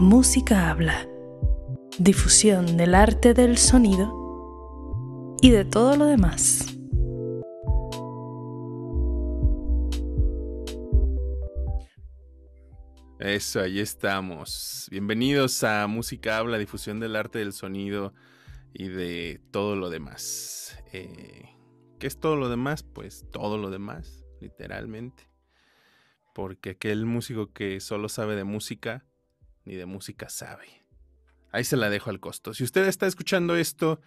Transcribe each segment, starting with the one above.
Música Habla, difusión del arte del sonido y de todo lo demás. Eso, ahí estamos. Bienvenidos a Música Habla, difusión del arte del sonido y de todo lo demás. Eh, ¿Qué es todo lo demás? Pues todo lo demás, literalmente. Porque aquel músico que solo sabe de música, ni de música sabe. Ahí se la dejo al costo. Si usted está escuchando esto,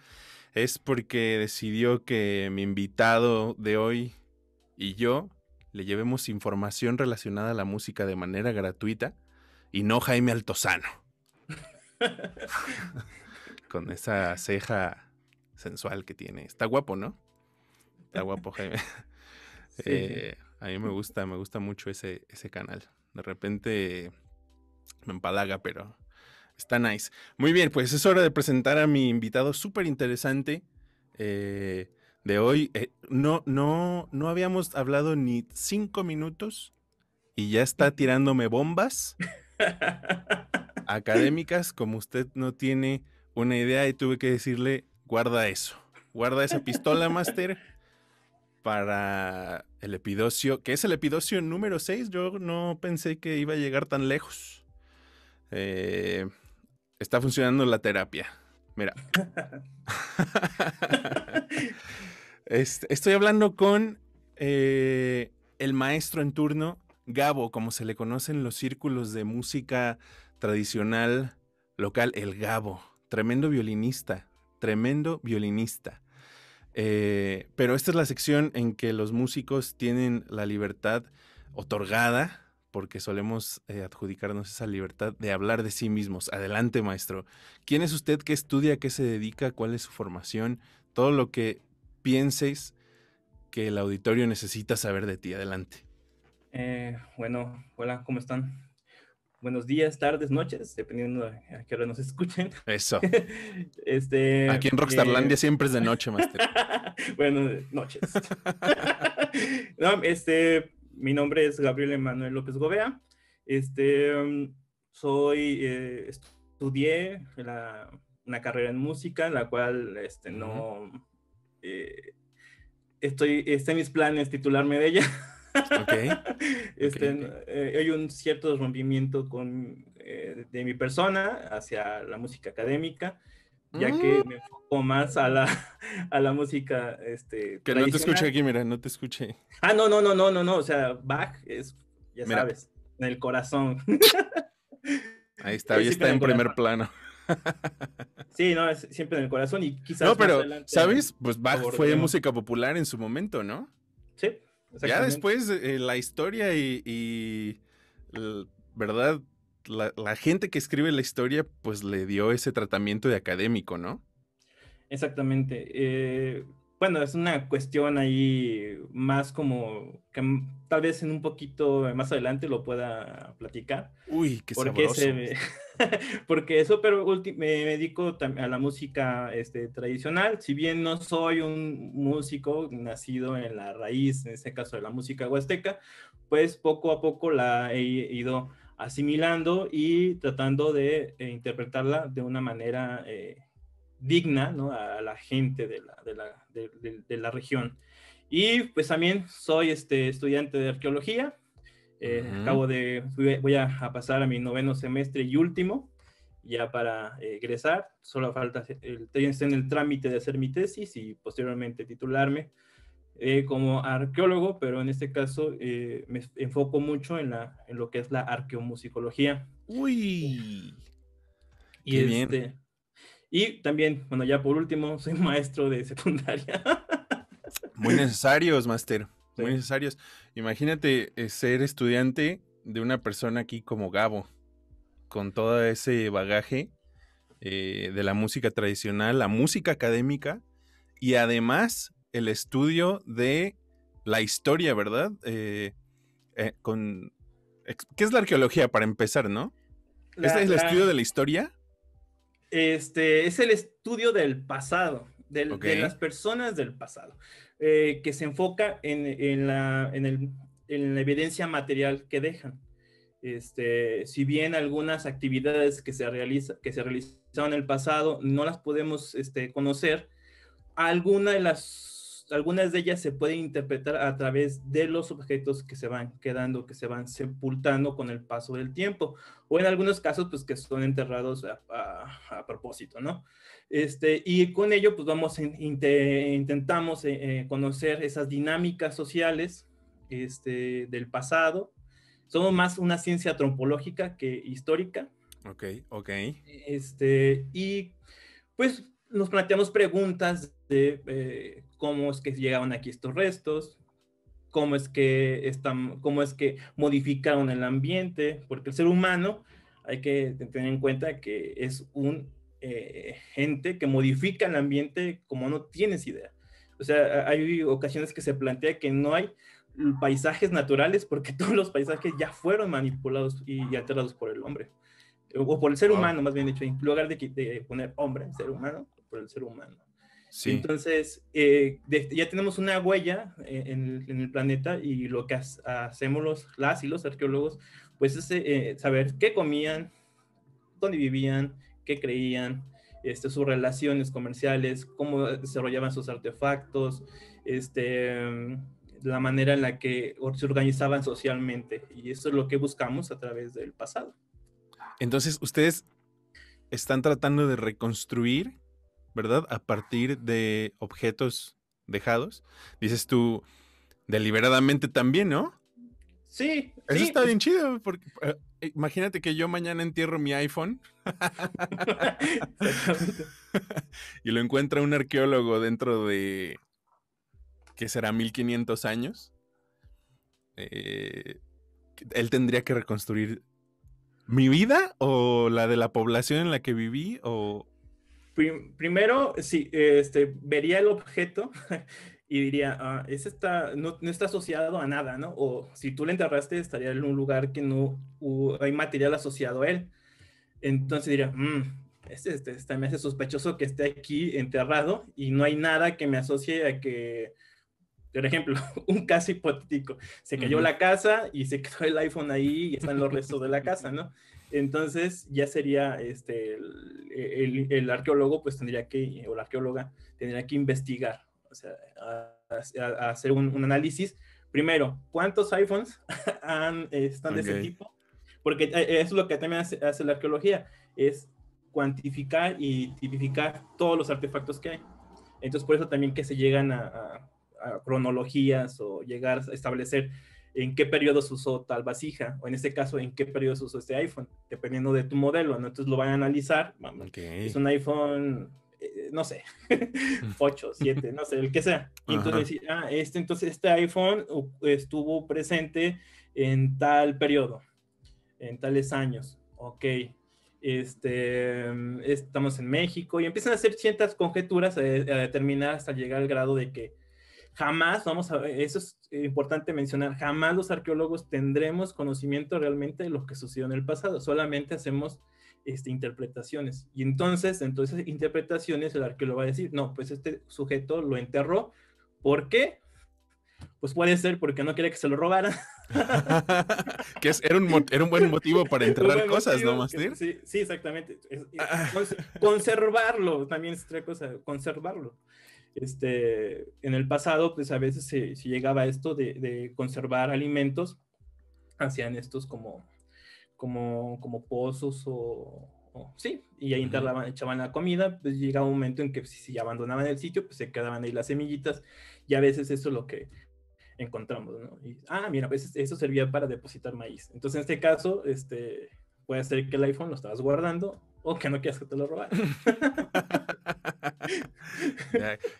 es porque decidió que mi invitado de hoy y yo le llevemos información relacionada a la música de manera gratuita y no Jaime Altozano. Con esa ceja sensual que tiene. Está guapo, ¿no? Está guapo, Jaime. Eh, a mí me gusta, me gusta mucho ese, ese canal. De repente me empalaga, pero está nice. Muy bien, pues es hora de presentar a mi invitado súper interesante eh, de hoy. Eh, no, no, no habíamos hablado ni cinco minutos y ya está tirándome bombas académicas como usted no tiene una idea y tuve que decirle, guarda eso, guarda esa pistola, Master para el epidosio, que es el epidosio número 6. Yo no pensé que iba a llegar tan lejos. Eh, está funcionando la terapia. Mira. Este, estoy hablando con eh, el maestro en turno, Gabo, como se le conoce en los círculos de música tradicional local, el Gabo. Tremendo violinista, tremendo violinista. Eh, pero esta es la sección en que los músicos tienen la libertad otorgada porque solemos eh, adjudicarnos esa libertad de hablar de sí mismos. Adelante, maestro. ¿Quién es usted? ¿Qué estudia? ¿Qué se dedica? ¿Cuál es su formación? Todo lo que pienses que el auditorio necesita saber de ti. Adelante. Eh, bueno, hola, ¿cómo están? buenos días, tardes, noches, dependiendo de a qué hora nos escuchen. Eso. Este, Aquí en Rockstarlandia eh, siempre es de noche, maestro. bueno, noches. no, este, mi nombre es Gabriel Emanuel López Gobea. Este, mm, soy, eh, estudié una carrera en música, la cual este, no... Eh, estoy, está en mis planes titularme de ella. Okay. este, eh, hay un cierto rompimiento con, de mi persona hacia la música académica ya mm. que me enfoco más a la, a la música. Este, que no te escuché aquí, mira, no te escuché. Ah, no, no, no, no, no, no. O sea, Bach es, ya sabes, en el corazón. Ahí está, ahí está en, primer plano. Sí, no, es siempre en el corazón y quizás. No, pero, ¿sabes? Pues Bach fue música popular en su momento, ¿no? Sí. Ya después eh, la historia y, ¿verdad? la, gente que escribe la historia, pues le dio ese tratamiento de académico, ¿no? Exactamente. Eh, bueno, es una cuestión ahí más como que mm, tal vez en un poquito más adelante lo pueda platicar. Uy, qué porque porque eso, pero me dedico a la música este, tradicional. Si bien no soy un músico nacido en la raíz, en este caso de la música huasteca, pues poco a poco la he ido asimilando y tratando de eh, interpretarla de una manera eh, digna a, la gente de la, región. Y pues también soy este, estudiante de arqueología. Eh, acabo de, voy a, pasar a mi noveno semestre y último, ya para egresar. Solo falta, el, estoy en el trámite de hacer mi tesis y posteriormente titularme. Eh, como arqueólogo, pero en este caso eh, me enfoco mucho en, lo que es la arqueomusicología. Uy. Y, este, y también, bueno, ya por último, soy maestro de secundaria. Muy necesarios, Master. Muy necesarios. Imagínate eh, ser estudiante de una persona aquí como Gabo, con todo ese bagaje de la música tradicional, la música académica, y además el estudio de la historia, ¿verdad? Eh, eh, con, ¿Qué es la arqueología para empezar, no? es el estudio de la historia? Este es el estudio del pasado, de las personas del pasado, eh, que se enfoca en, la, evidencia material que dejan. Este, si bien algunas actividades que se, realiza, que se realizaron en el pasado no las podemos este, conocer, alguna de las algunas de ellas se pueden interpretar a través de los objetos que se van quedando, que se van sepultando con el paso del tiempo, o en algunos casos, pues que son enterrados a, propósito, ¿no? Este, y con ello, pues vamos, intentamos eh, eh, conocer esas dinámicas sociales este, del pasado. Somos más una ciencia antropológica que histórica. Ok, ok. Este, y pues nos planteamos preguntas de eh, cómo es que llegaron aquí estos restos, cómo es que están, cómo es que modificaron el ambiente, porque el ser humano hay que tener en cuenta que es un gente eh, que modifica el ambiente como no tienes idea. O sea, hay ocasiones que se plantea que no hay paisajes naturales porque todos los paisajes ya fueron manipulados y, aterrados alterados por el hombre, o por el ser humano, más bien dicho, en lugar de, de poner hombre, ser humano, por el ser humano. Entonces, eh, este, ya tenemos una huella eh, en, el planeta y lo que hacemos los, las y los arqueólogos, pues es eh, saber qué comían, dónde vivían, qué creían, este, sus relaciones comerciales, cómo desarrollaban sus artefactos, este, la manera en la que se organizaban socialmente. Y eso es lo que buscamos a través del pasado. Entonces, ustedes están tratando de reconstruir ¿verdad? A partir de objetos dejados. Dices tú, deliberadamente también, ¿no? Sí. Eso está bien chido, porque eh, eh, imagínate que yo mañana entierro mi iPhone y lo encuentra un arqueólogo dentro de, que será 1500 años. Eh, él tendría que reconstruir mi vida o la de la población en la que viví o, primero, si este, vería el objeto y diría, ah, ese no, está asociado a nada, ¿no? O si tú lo enterraste, estaría en un lugar que no hay material asociado a él. Entonces diría, mm, este, este, este, me hace sospechoso que esté aquí enterrado y no hay nada que me asocie a que por ejemplo, un caso hipotético, se cayó la casa y se quedó el iPhone ahí y están los restos de la casa, ¿no? Entonces ya sería, este, el, arqueólogo pues tendría que, o la arqueóloga tendría que investigar, o sea, hacer un, análisis. Primero, ¿cuántos iPhones han, están de ese tipo? Porque eh, eh, eso es lo que también hace, la arqueología, es cuantificar y tipificar todos los artefactos que hay. Entonces, por eso también que se llegan a, cronologías o llegar a establecer en qué periodo se usó tal vasija, o en este caso, en qué periodo se usó este iPhone, dependiendo de tu modelo, Entonces lo van a analizar, es un iPhone, eh, no sé, 8, 7, no sé, el que sea. entonces, ah, este, entonces este iPhone estuvo presente en tal periodo, en tales años, ok. Este, estamos en México y empiezan a hacer ciertas conjeturas eh, a determinar hasta llegar al grado de que jamás, vamos a ver, eso es eh, importante mencionar, jamás los arqueólogos tendremos conocimiento realmente de lo que sucedió en el pasado, solamente hacemos este, interpretaciones. Y entonces, entonces, interpretaciones, el arqueólogo va a decir, no, pues este sujeto lo enterró, ¿por qué? Pues puede ser porque no quería que se lo robaran. que era, un, era un buen motivo para enterrar cosas, ¿no, Mastir? Sí, sí, exactamente. Ah. conservarlo también es otra cosa, conservarlo este, en el pasado, pues a veces si llegaba esto de, conservar alimentos, hacían estos como, como, como pozos o, sí, y ahí enterraban, echaban la comida, pues llegaba un momento en que pues, si, abandonaban el sitio, pues se quedaban ahí las semillitas, y a veces eso es lo que encontramos, ¿no? Y, ah, mira, veces pues, eso servía para depositar maíz. Entonces, en este caso, este, puede ser que el iPhone lo estabas guardando o que no quieras que te lo robaran.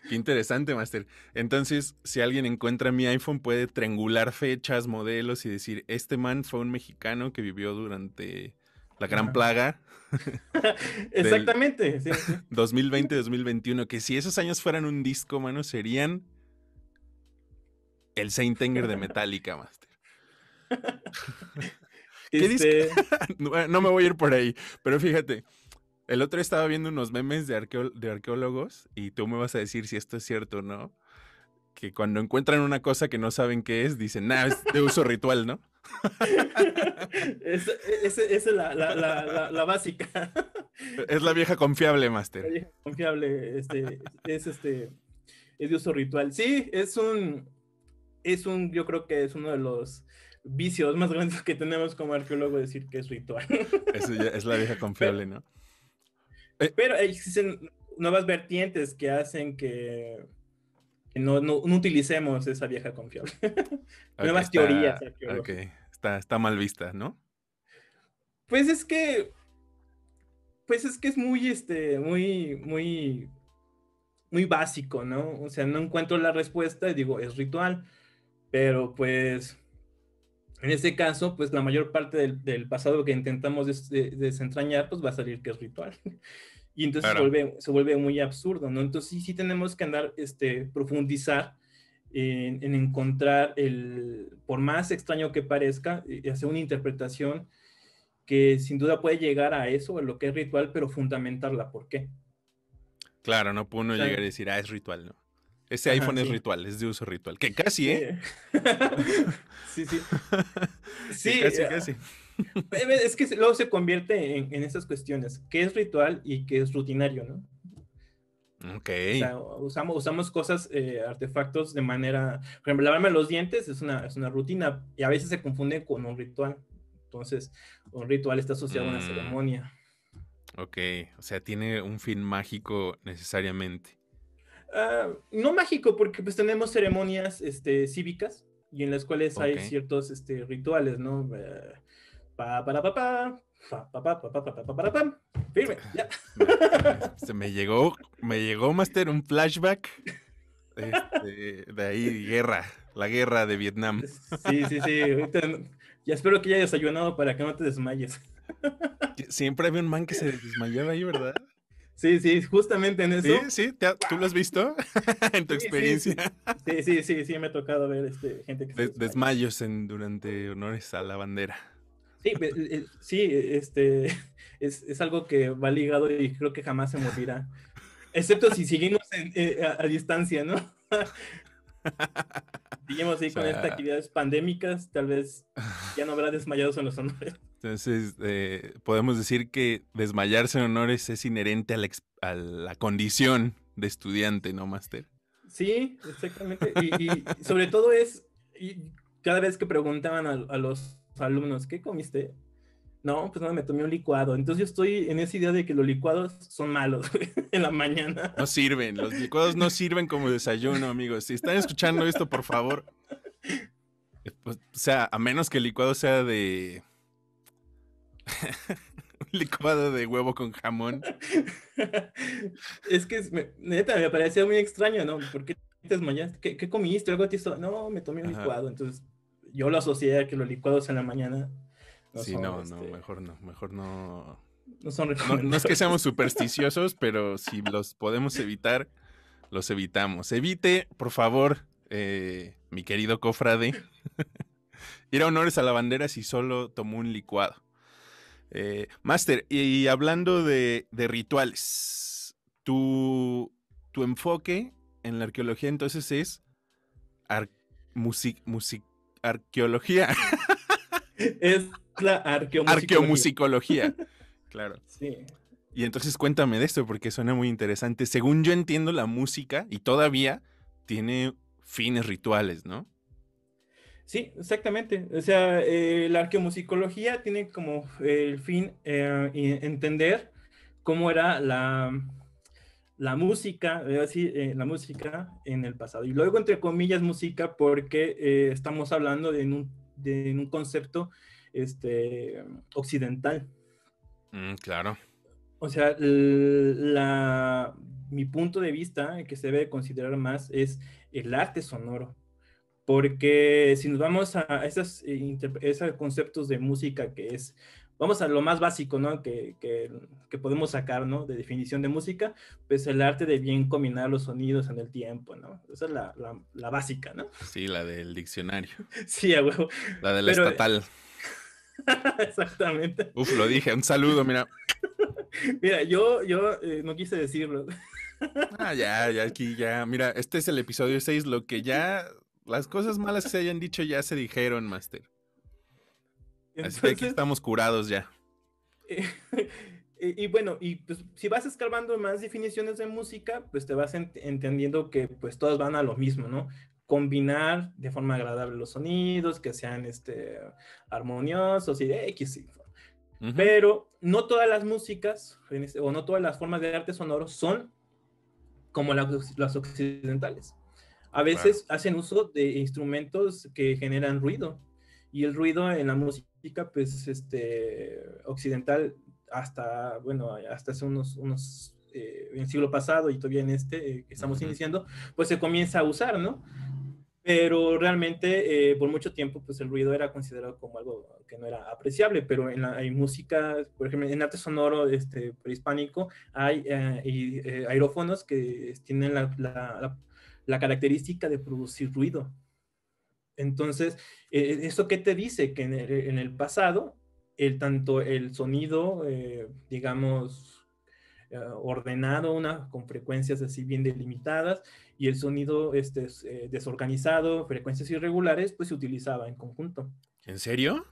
qué interesante, Master. Entonces, si alguien encuentra mi iPhone, puede triangular fechas, modelos y decir, este man fue un mexicano que vivió durante la gran plaga. Exactamente. 2020-2021, que si esos años fueran un disco, mano, serían el Saint Anger de Metallica, Master. ¿Qué este... no me voy a ir por ahí, pero fíjate. El otro estaba viendo unos memes de, arqueólogos y tú me vas a decir si esto es cierto o no. Que cuando encuentran una cosa que no saben qué es, dicen, nah, es de uso ritual, ¿no? Esa es, la, básica. Es la vieja confiable, Master. La vieja confiable, este, es este, es de uso ritual. Sí, es un, es un, yo creo que es uno de los vicios más grandes que tenemos como arqueólogo decir que es ritual. es la vieja confiable, ¿no? Eh, pero existen nuevas vertientes que hacen que, no, utilicemos esa vieja confiable. nuevas teorías. Está, mal vista, ¿no? Pues es que. Pues es que es muy, este, muy, muy, muy básico, ¿no? O sea, no encuentro la respuesta y digo, es ritual. Pero pues en este caso, pues la mayor parte del, pasado que intentamos desentrañar, pues va a salir que es ritual. Y entonces se, vuelve, muy absurdo, ¿no? Entonces sí, sí tenemos que andar, este, profundizar en, encontrar el, por más extraño que parezca, eh, hacer una interpretación que sin duda puede llegar a eso, a lo que es ritual, pero fundamentarla. ¿Por qué? Claro, no puede uno llegar a decir, ah, es ritual, ¿no? Ese iPhone es ritual, es de uso ritual. Que casi, ¿eh? Sí, sí. sí, casi, eh, casi. Eh, es que luego se convierte en, esas cuestiones. ¿Qué es ritual y qué es rutinario, no? Ok. usamos, cosas, eh, artefactos de manera. Por ejemplo, lavarme los dientes es una, rutina y a veces se confunde con un ritual. Entonces, un ritual está asociado a una mm. ceremonia. Ok, o sea, tiene un fin mágico necesariamente no mágico, porque pues tenemos ceremonias este, cívicas y en las cuales hay ciertos este, rituales, ¿no? pa pa, para, pa, pa, pa pa pa pa Pa-pa-pa-pa-pa-pa-pa-pa-pa Firme, ya. Se me llegó, me llegó, Master, un flashback este, de ahí, guerra, la guerra de Vietnam. Sí, sí, sí. ya espero que ya hayas desayunado para que no te desmayes. Siempre había un man que se desmayaba ahí, ¿verdad? Sí, sí, justamente en eso. Sí, sí, ¿tú lo has visto en tu experiencia? Sí, sí, sí, sí, me ha tocado ver este, gente que... desmayos en, durante honores a la bandera. Sí, eh, sí, este, es, algo que va ligado y creo que jamás se morirá. Excepto si seguimos eh, a, distancia, ¿no? Siguimos ahí con estas actividades pandémicas, tal vez ya no habrá desmayados en los honores. Entonces, eh, podemos decir que desmayarse en honores es inherente a la, condición de estudiante, ¿no, Master? Sí, exactamente. Y, sobre todo es, y cada vez que preguntaban a, los alumnos, ¿qué comiste? No, pues nada, me tomé un licuado. Entonces yo estoy en esa idea de que los licuados son malos en la mañana. No sirven, los licuados no sirven como desayuno, amigos. Si están escuchando esto, por favor. Eh, pues, o sea, a menos que el licuado sea de un licuado de huevo con jamón. es que, neta, me parecía muy extraño, ¿no? ¿Por qué te desmayaste? ¿Qué, comiste? Algo No, me tomé un licuado. Entonces, yo lo asocié a que los licuados en la mañana. sí, no, no, este, mejor no, mejor no. No, son no, no es que seamos supersticiosos, pero si los podemos evitar, los evitamos. Evite, por favor, eh, mi querido cofrade, ir a honores a la bandera si solo tomó un licuado. Eh, Master, y, hablando de, rituales, tu, tu, enfoque en la arqueología entonces es arqueología. Es la arqueomusicología. arqueomusicología. Claro. Y entonces cuéntame de esto porque suena muy interesante. Según yo entiendo, la música, y todavía tiene fines rituales, ¿no? Sí, exactamente. O sea, eh, la arqueomusicología tiene como el fin eh, entender cómo era la, la música, así, eh, la música en el pasado. Y luego, entre comillas, música, porque estamos hablando de un, concepto este, occidental. Mm, claro. O sea, mi punto de vista que se debe considerar más es el arte sonoro porque si nos vamos a esos, eh, conceptos de música que es, vamos a lo más básico, ¿no? Que, podemos sacar, ¿no? De definición de música, pues el arte de bien combinar los sonidos en el tiempo, ¿no? Esa es la, básica, ¿no? Sí, la del diccionario. Sí, a huevo. La del estatal. Exactamente. Uf, lo dije. Un saludo, mira. mira, yo, yo eh, no quise decirlo. ah, ya, ya, aquí ya. Mira, este es el episodio 6, lo que ya las cosas malas que se hayan dicho ya se dijeron, Master. Así que aquí estamos curados ya. y, bueno, y pues, si vas escalando más definiciones de música, pues te vas entendiendo que pues todas van a lo mismo, ¿no? Combinar de forma agradable los sonidos, que sean este, armoniosos y de X. Pero no todas las músicas este, o no todas las formas de arte sonoro son como las, las occidentales. A veces hacen uso de instrumentos que generan ruido y el ruido en la música, pues, este, occidental hasta, bueno, hasta hace unos, unos eh, en siglo pasado y todavía en este eh, que estamos iniciando, pues se comienza a usar, ¿no? Pero realmente eh, por mucho tiempo pues el ruido era considerado como algo que no era apreciable, pero en la música, por ejemplo, en arte sonoro este, prehispánico hay eh, y, aerófonos que tienen la, la, la la característica de producir ruido. Entonces, eh, eh, ¿eso qué te dice? Que en el, pasado, el, tanto el sonido, eh, digamos, eh, ordenado, una, con frecuencias así bien delimitadas, y el sonido este, desorganizado, frecuencias irregulares, pues se utilizaba en conjunto. ¿En serio?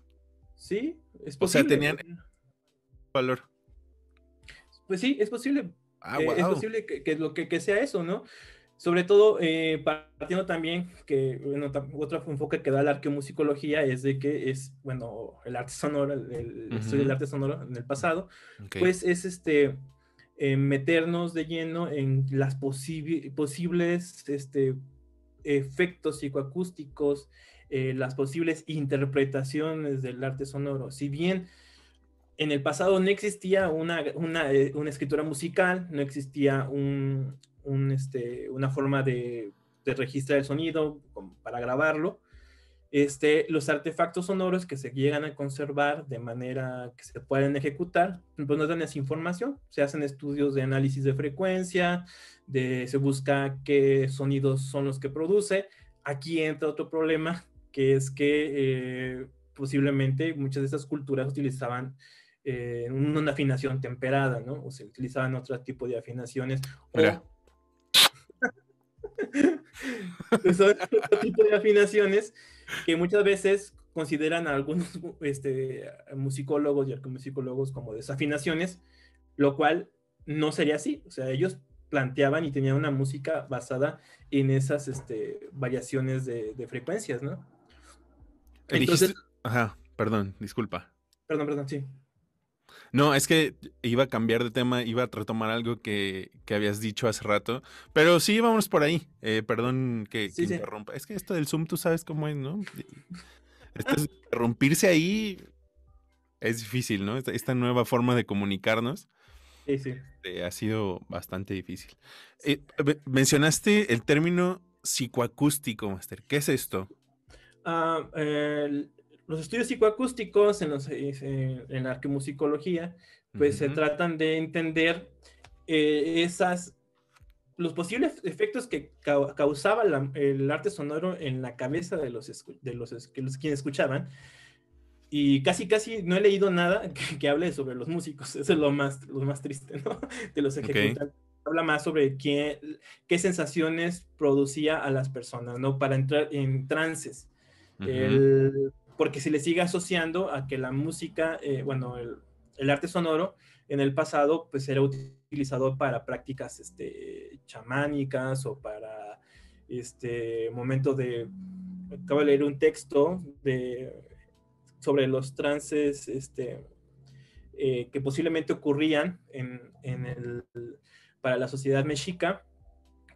Sí, es posible. O tenían valor. Pues sí, es posible. Ah, Es posible que, que sea eso, ¿no? Sobre todo, eh, partiendo también que otro enfoque que da la arqueomusicología es de que es, bueno, el arte sonoro, el, estudio del arte sonoro en el pasado, pues es este, eh, meternos de lleno en las posibles este, efectos psicoacústicos, eh, las posibles interpretaciones del arte sonoro. Si bien en el pasado no existía una escritura musical, no existía un, este, una forma de, registrar el sonido para grabarlo. Este, los artefactos sonoros que se llegan a conservar de manera que se pueden ejecutar, pues nos dan esa información. Se hacen estudios de análisis de frecuencia, se busca qué sonidos son los que produce. Aquí entra otro problema, que es que eh, posiblemente muchas de estas culturas utilizaban eh, una afinación temperada, ¿no? O se utilizaban otro tipo de afinaciones. O, Son otro tipo de afinaciones que muchas veces consideran a algunos este, musicólogos y arcomusicólogos como desafinaciones, lo cual no sería así. O sea, ellos planteaban y tenían una música basada en esas este, variaciones de, de, frecuencias, ¿no? Entonces, Ajá, perdón, disculpa. Perdón, perdón, sí. No, es que iba a cambiar de tema, iba a retomar algo que, habías dicho hace rato, pero sí, vamos por ahí. Eh, perdón que, interrumpa. Es que esto del Zoom, tú sabes cómo es, ¿no? Esto interrumpirse ahí es difícil, ¿no? Esta, nueva forma de comunicarnos. Sí, sí. Este, ha sido bastante difícil. Eh, mencionaste el término psicoacústico, Master. ¿Qué es esto? Ah, los estudios psicoacústicos en, eh, en la arqueomusicología, pues se tratan de entender eh, esas, los posibles efectos que causaba el arte sonoro en la cabeza de los, de los, los quienes escuchaban. Y casi, casi no he leído nada que, hable sobre los músicos. Eso es lo más, lo más triste, ¿no? De los ejecutantes. habla más sobre qué, qué sensaciones producía a las personas, ¿no? Para entrar en trances. El porque se le sigue asociando a que la música, eh, bueno, el, arte sonoro en el pasado pues era utilizado para prácticas este, chamánicas o para este momento de, acabo de leer un texto de, sobre los trances este, eh, que posiblemente ocurrían para la sociedad mexica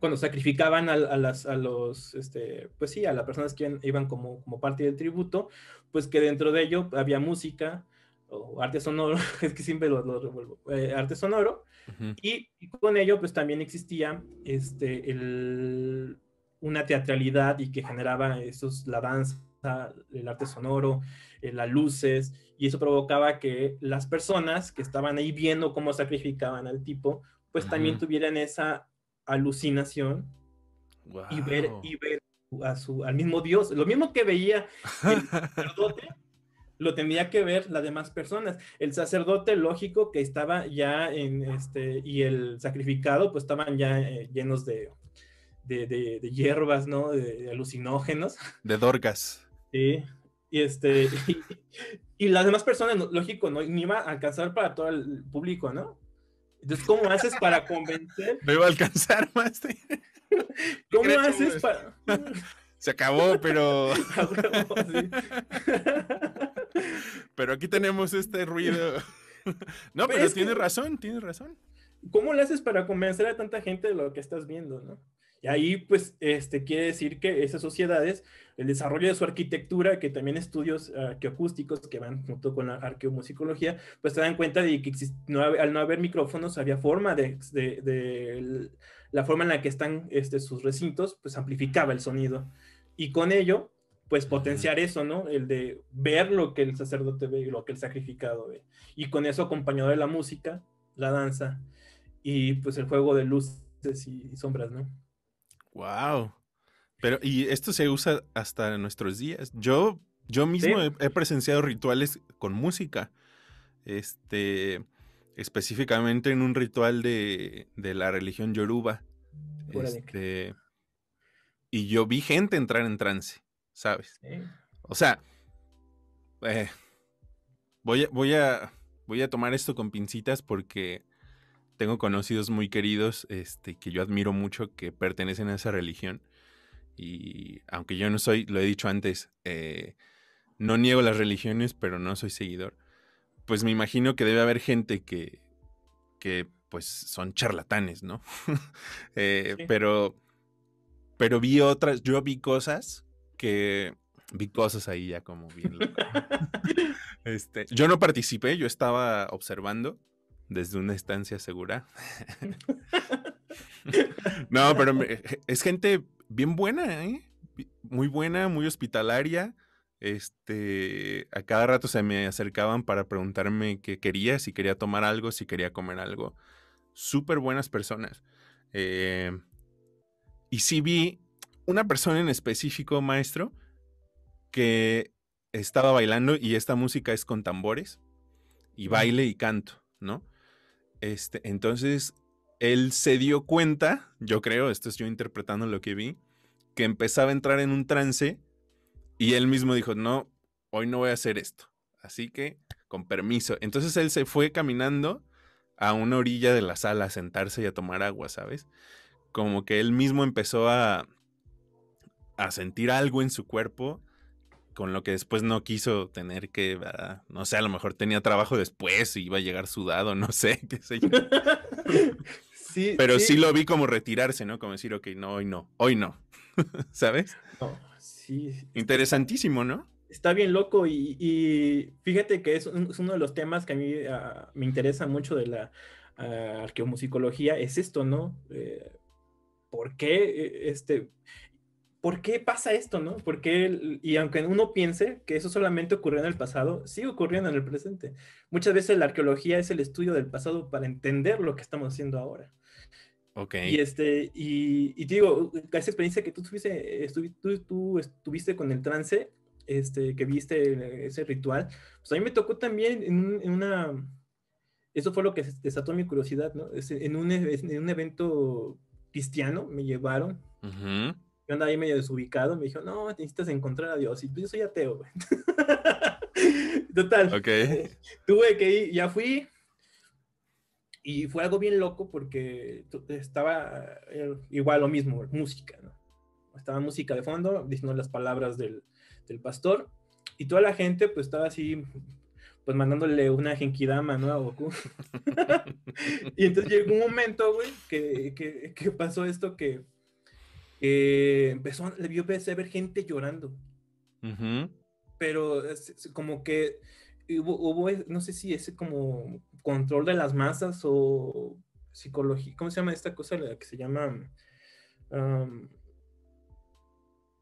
cuando sacrificaban a, las, a los, este, pues sí, a las personas que iban como, como parte del tributo, pues que dentro de ello había música o arte sonoro, es que siempre lo, lo revuelvo, eh, arte sonoro, y, con ello pues también existía este, el, una teatralidad y que generaba esos, la danza, el arte sonoro, eh, las luces, y eso provocaba que las personas que estaban ahí viendo cómo sacrificaban al tipo, pues también tuvieran esa alucinación y ver, y ver a su, al mismo Dios. Lo mismo que veía el sacerdote, lo tendría que ver las demás personas. El sacerdote, lógico, que estaba ya en este, y el sacrificado, pues estaban ya eh, llenos de, hierbas, ¿no? De, alucinógenos. De dorgas. Sí. Y este, y, las demás personas, lógico, no, ni iba a alcanzar para todo el público, ¿no? Entonces, ¿cómo haces para convencer? No iba a alcanzar, más. ¿Cómo haces para.? Se acabó, pero. pero aquí tenemos este ruido. No, pero, tienes razón, tienes razón. ¿Cómo le haces para convencer a tanta gente de lo que estás viendo, no? Y ahí, pues, este, quiere decir que esas sociedades, el desarrollo de su arquitectura, que también estudios arqueoacústicos ah, que van junto con la arqueomusicología, pues se dan cuenta de que al no haber micrófonos había forma de, de, de, la forma en la que están este, sus recintos, pues amplificaba el sonido. Y con ello, pues potenciar eso, ¿no? El de ver lo que el sacerdote ve y lo que el sacrificado ve. Y con eso acompañado de la música, la danza y pues el juego de luces y sombras, ¿no? Wow. Pero, y esto se usa hasta nuestros días. Yo, yo mismo he, presenciado rituales con música. Este, específicamente en un ritual de, de la religión yoruba. Este, y yo vi gente entrar en trance, ¿sabes? O sea, eh, voy, voy, a, voy a tomar esto con pincitas porque tengo conocidos muy queridos este, que yo admiro mucho que pertenecen a esa religión. Y aunque yo no soy, lo he dicho antes, eh, no niego las religiones, pero no soy seguidor. Pues me imagino que debe haber gente que, pues son charlatanes, ¿no? Eh, pero, pero vi otras, yo vi cosas que vi cosas ahí ya como bien. este, yo no participé, yo estaba observando desde una estancia segura. no, pero eh, es gente bien buena, ¿eh? Muy buena, muy hospitalaria. Este, a cada rato se me acercaban para preguntarme qué quería, si quería tomar algo, si quería comer algo. Súper buenas personas. Eh, y sí vi una persona en específico, maestro, que estaba bailando y esta música es con tambores y baile y canto, ¿no? Este, entonces, él se dio cuenta, yo creo, esto es yo interpretando lo que vi, que empezaba a entrar en un trance y él mismo dijo, no, hoy no voy a hacer esto. Así que, con permiso. Entonces él se fue caminando a una orilla de la sala a sentarse y a tomar agua, ¿sabes? Como que él mismo empezó a, a sentir algo en su cuerpo con lo que después no quiso tener que, ah, no sé, a lo mejor tenía trabajo después y iba a llegar sudado, no sé, qué sé yo. sí, Pero sí. lo vi como retirarse, ¿no? Como decir, ok, no, hoy no, hoy no, ¿sabes? No, sí. Interesantísimo, ¿no? Está bien loco y, fíjate que es, uno de los temas que a mí ah, me interesa mucho de la ah, arqueomusicología, es esto, ¿no? Eh, ¿Por qué e, este, ¿por qué pasa esto, no? Porque, y aunque uno piense que eso solamente ocurrió en el pasado, sigue ocurriendo en el presente. Muchas veces la arqueología es el estudio del pasado para entender lo que estamos haciendo ahora. Ok. Y, este, y, digo, esa experiencia que tú tuviste, tú, estuviste con el trance, este, que viste ese ritual, pues a mí me tocó también en, una... Eso fue lo que desató mi curiosidad, ¿no? En un, en un evento cristiano me llevaron andaba ahí medio desubicado, me dijo, no, necesitas encontrar a Dios, y yo soy ateo, güey. Total. Ok. tuve que ir, ya fui, y fue algo bien loco porque estaba eh, igual lo mismo, música, ¿no? Estaba música de fondo, diciendo las palabras del, del pastor, y toda la gente pues estaba así pues mandándole una genkidama, ¿no? A Goku. y entonces llegó un momento, güey, que, que, que, pasó esto que que empezó, le vio a ver gente llorando. Pero eh, como que hubo, e, no sé si ese como control de las masas o psicología, ¿cómo se llama esta cosa la que se llama?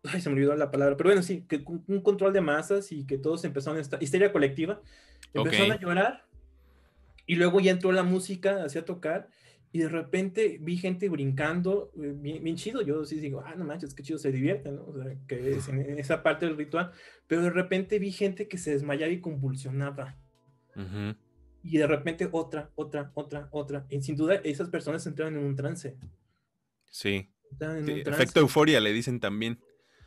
ay, se me olvidó la palabra, pero bueno, sí, que un control de masas y que todos empezaron esta histeria colectiva, empezaron a llorar y luego ya entró la música, hacía tocar y de repente vi gente brincando, eh, bien, chido, yo sí digo, ah, no manches, qué chido, se divierten, ¿no? O sea, que es en esa parte del ritual, pero de repente vi gente que se desmayaba y convulsionaba. Y de repente otra, otra, otra, otra. Y sin duda esas personas entraron en un trance. Sí. En Efecto euforia, le dicen también.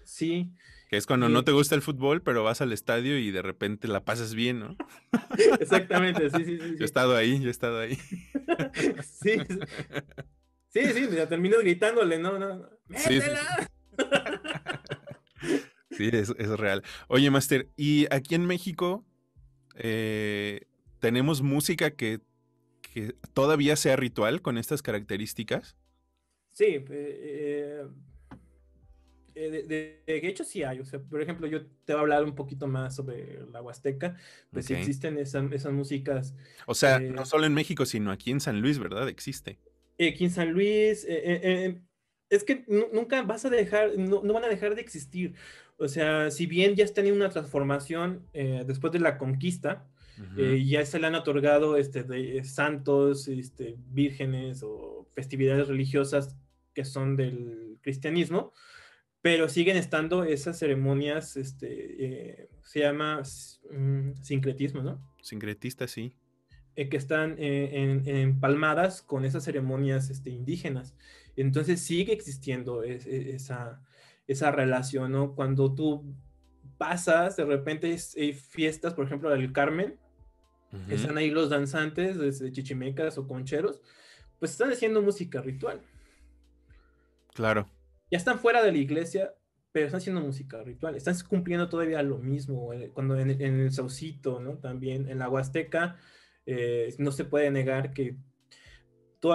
Sí, que es cuando no te gusta el fútbol, pero vas al estadio y de repente la pasas bien, ¿no? Exactamente, sí, sí, sí. Yo he estado ahí, yo he estado ahí. sí. Sí, sí, ya gritándole, no, no, ¡Métela! Sí, es, real. Oye, Master, y aquí en México eh, tenemos música que, que, todavía sea ritual con estas características. Sí, eh, eh eh, de, hecho sí hay, o sea, por ejemplo, yo te voy a hablar un poquito más sobre la Huasteca, pues si existen esas músicas. O sea, eh, no solo en México, sino aquí en San Luis, ¿verdad? Existe. Eh, aquí en San Luis, es que nunca vas a dejar, no, van a dejar de existir. O sea, si bien ya están en una transformación después de la conquista, ya se le han otorgado este, santos, este, vírgenes o festividades religiosas que son del cristianismo pero siguen estando esas ceremonias, este, eh, se llama mm, sincretismo, ¿no? Sincretista, sí. Eh, que están empalmadas eh, con esas ceremonias este, indígenas. Entonces sigue existiendo e, esa, relación, ¿no? Cuando tú pasas, de repente hay fiestas, por ejemplo, del Carmen, están ahí los danzantes, de chichimecas o concheros, pues están haciendo música ritual. Claro ya están fuera de la iglesia, pero están haciendo música ritual, están cumpliendo todavía lo mismo, eh, cuando en, el Saucito, ¿no? También en la Huasteca, eh, no se puede negar que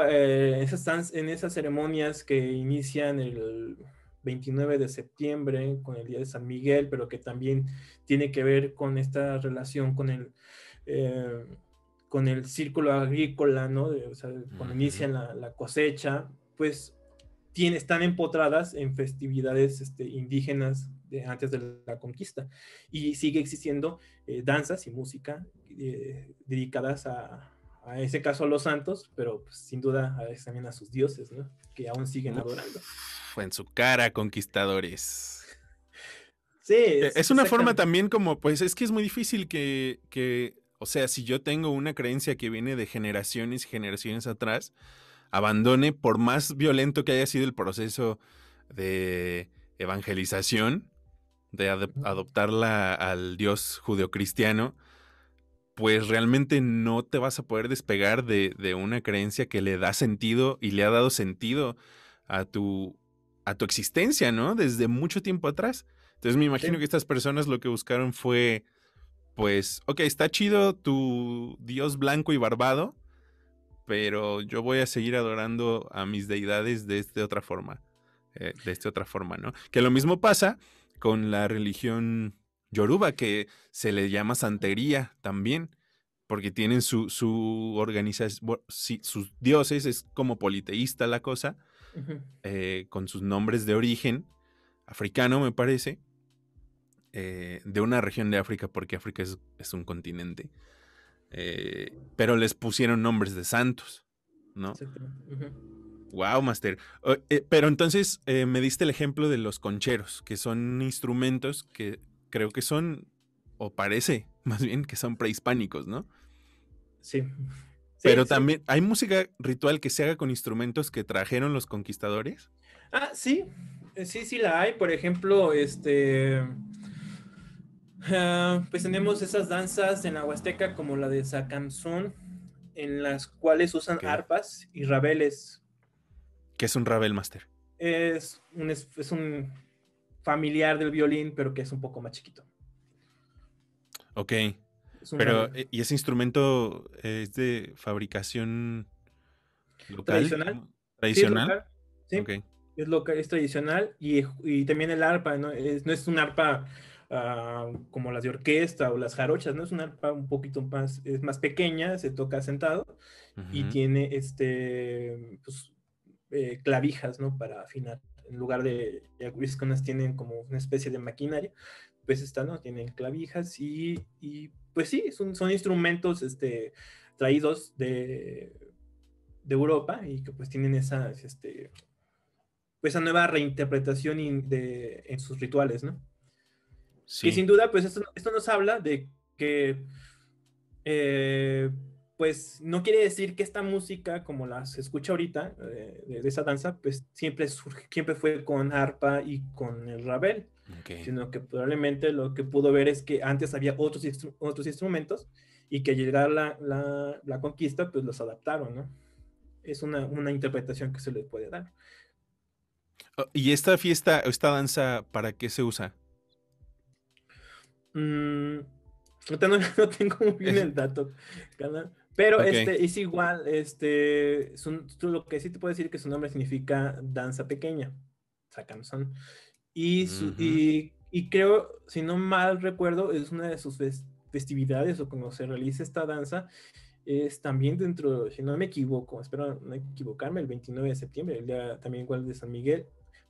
eh, esas, en esas ceremonias que inician el 29 de septiembre con el Día de San Miguel, pero que también tiene que ver con esta relación con el... con el círculo agrícola, ¿no? O sea, cuando inician la cosecha, pues están empotradas en festividades este, indígenas de antes de la conquista. Y sigue existiendo eh, danzas y música eh, dedicadas a, ese caso a los santos, pero pues, sin duda a veces también a sus dioses, que aún siguen adorando. adorando. En su cara, conquistadores. Sí. E, es, una forma también como, pues es que es muy difícil que, que, o sea, si yo tengo una creencia que viene de generaciones y generaciones atrás, abandone, por más violento que haya sido el proceso de evangelización, de adoptarla al Dios judeocristiano, pues realmente no te vas a poder despegar de, una creencia que le da sentido y le ha dado sentido a tu, a tu existencia, ¿no? Desde mucho tiempo atrás. Entonces me imagino que estas personas lo que buscaron fue, pues, ok, está chido tu Dios blanco y barbado, pero yo voy a seguir adorando a mis deidades de esta otra forma, eh, de esta otra forma, ¿no? Que lo mismo pasa con la religión yoruba, que se le llama santería también, porque tienen su, organización, sus dioses, es como politeísta la cosa, eh, con sus nombres de origen africano, me parece, eh, de una región de África, porque África es un continente. Eh, pero les pusieron nombres de santos, ¿no? Wow, Master. Eh, pero entonces eh, me diste el ejemplo de los concheros, que son instrumentos que creo que son, o parece más bien que son prehispánicos, ¿no? Sí. pero también, ¿hay música ritual que se haga con instrumentos que trajeron los conquistadores? Ah, sí. Sí, sí la hay. Por ejemplo, este Ah, pues tenemos esas danzas en la Huasteca como la de Sacamzón, en las cuales usan arpas y rabeles. ¿Qué es un rabel, Master? Es un, es, un familiar del violín, pero que es un poco más chiquito. Ok. Pero, eh, ¿y ese instrumento es de fabricación local? Tradicional. ¿Tradicional? Sí, es local. Es, tradicional y, y, también el arpa, ¿no? Es, no es un arpa Ah, como las de orquesta o las jarochas, ¿no? Es una arpa un poquito más, es más pequeña, se toca sentado y tiene este, pues, eh, clavijas, ¿no? Para afinar. En lugar de unas tienen como una especie de maquinaria, pues esta, ¿no? Tienen clavijas y, y pues sí, son, son instrumentos, este, traídos de, de Europa y que pues tienen esa, este, esa nueva reinterpretación de, en sus rituales, ¿no? Y sin duda, pues esto, esto nos habla de que, eh, pues no quiere decir que esta música, como la se escucha ahorita, eh, de, esa danza, pues siempre, siempre fue con arpa y con el rabel. Sino que probablemente lo que pudo ver es que antes había otros, otros instrumentos y que al llegar la, la, la, conquista, pues los adaptaron, ¿no? Es una, una interpretación que se le puede dar. Oh, ¿Y esta fiesta, esta danza, para qué se usa? Mm, no, tengo muy bien el dato, pero este es igual, este, su, lo que sí te puedo decir que su nombre significa danza pequeña, canción Y, y, y, creo, si no mal recuerdo, es una de sus festividades o cuando se realiza esta danza, es también dentro, si no me equivoco, espero no equivocarme, el 29 de septiembre, el día también igual de San Miguel,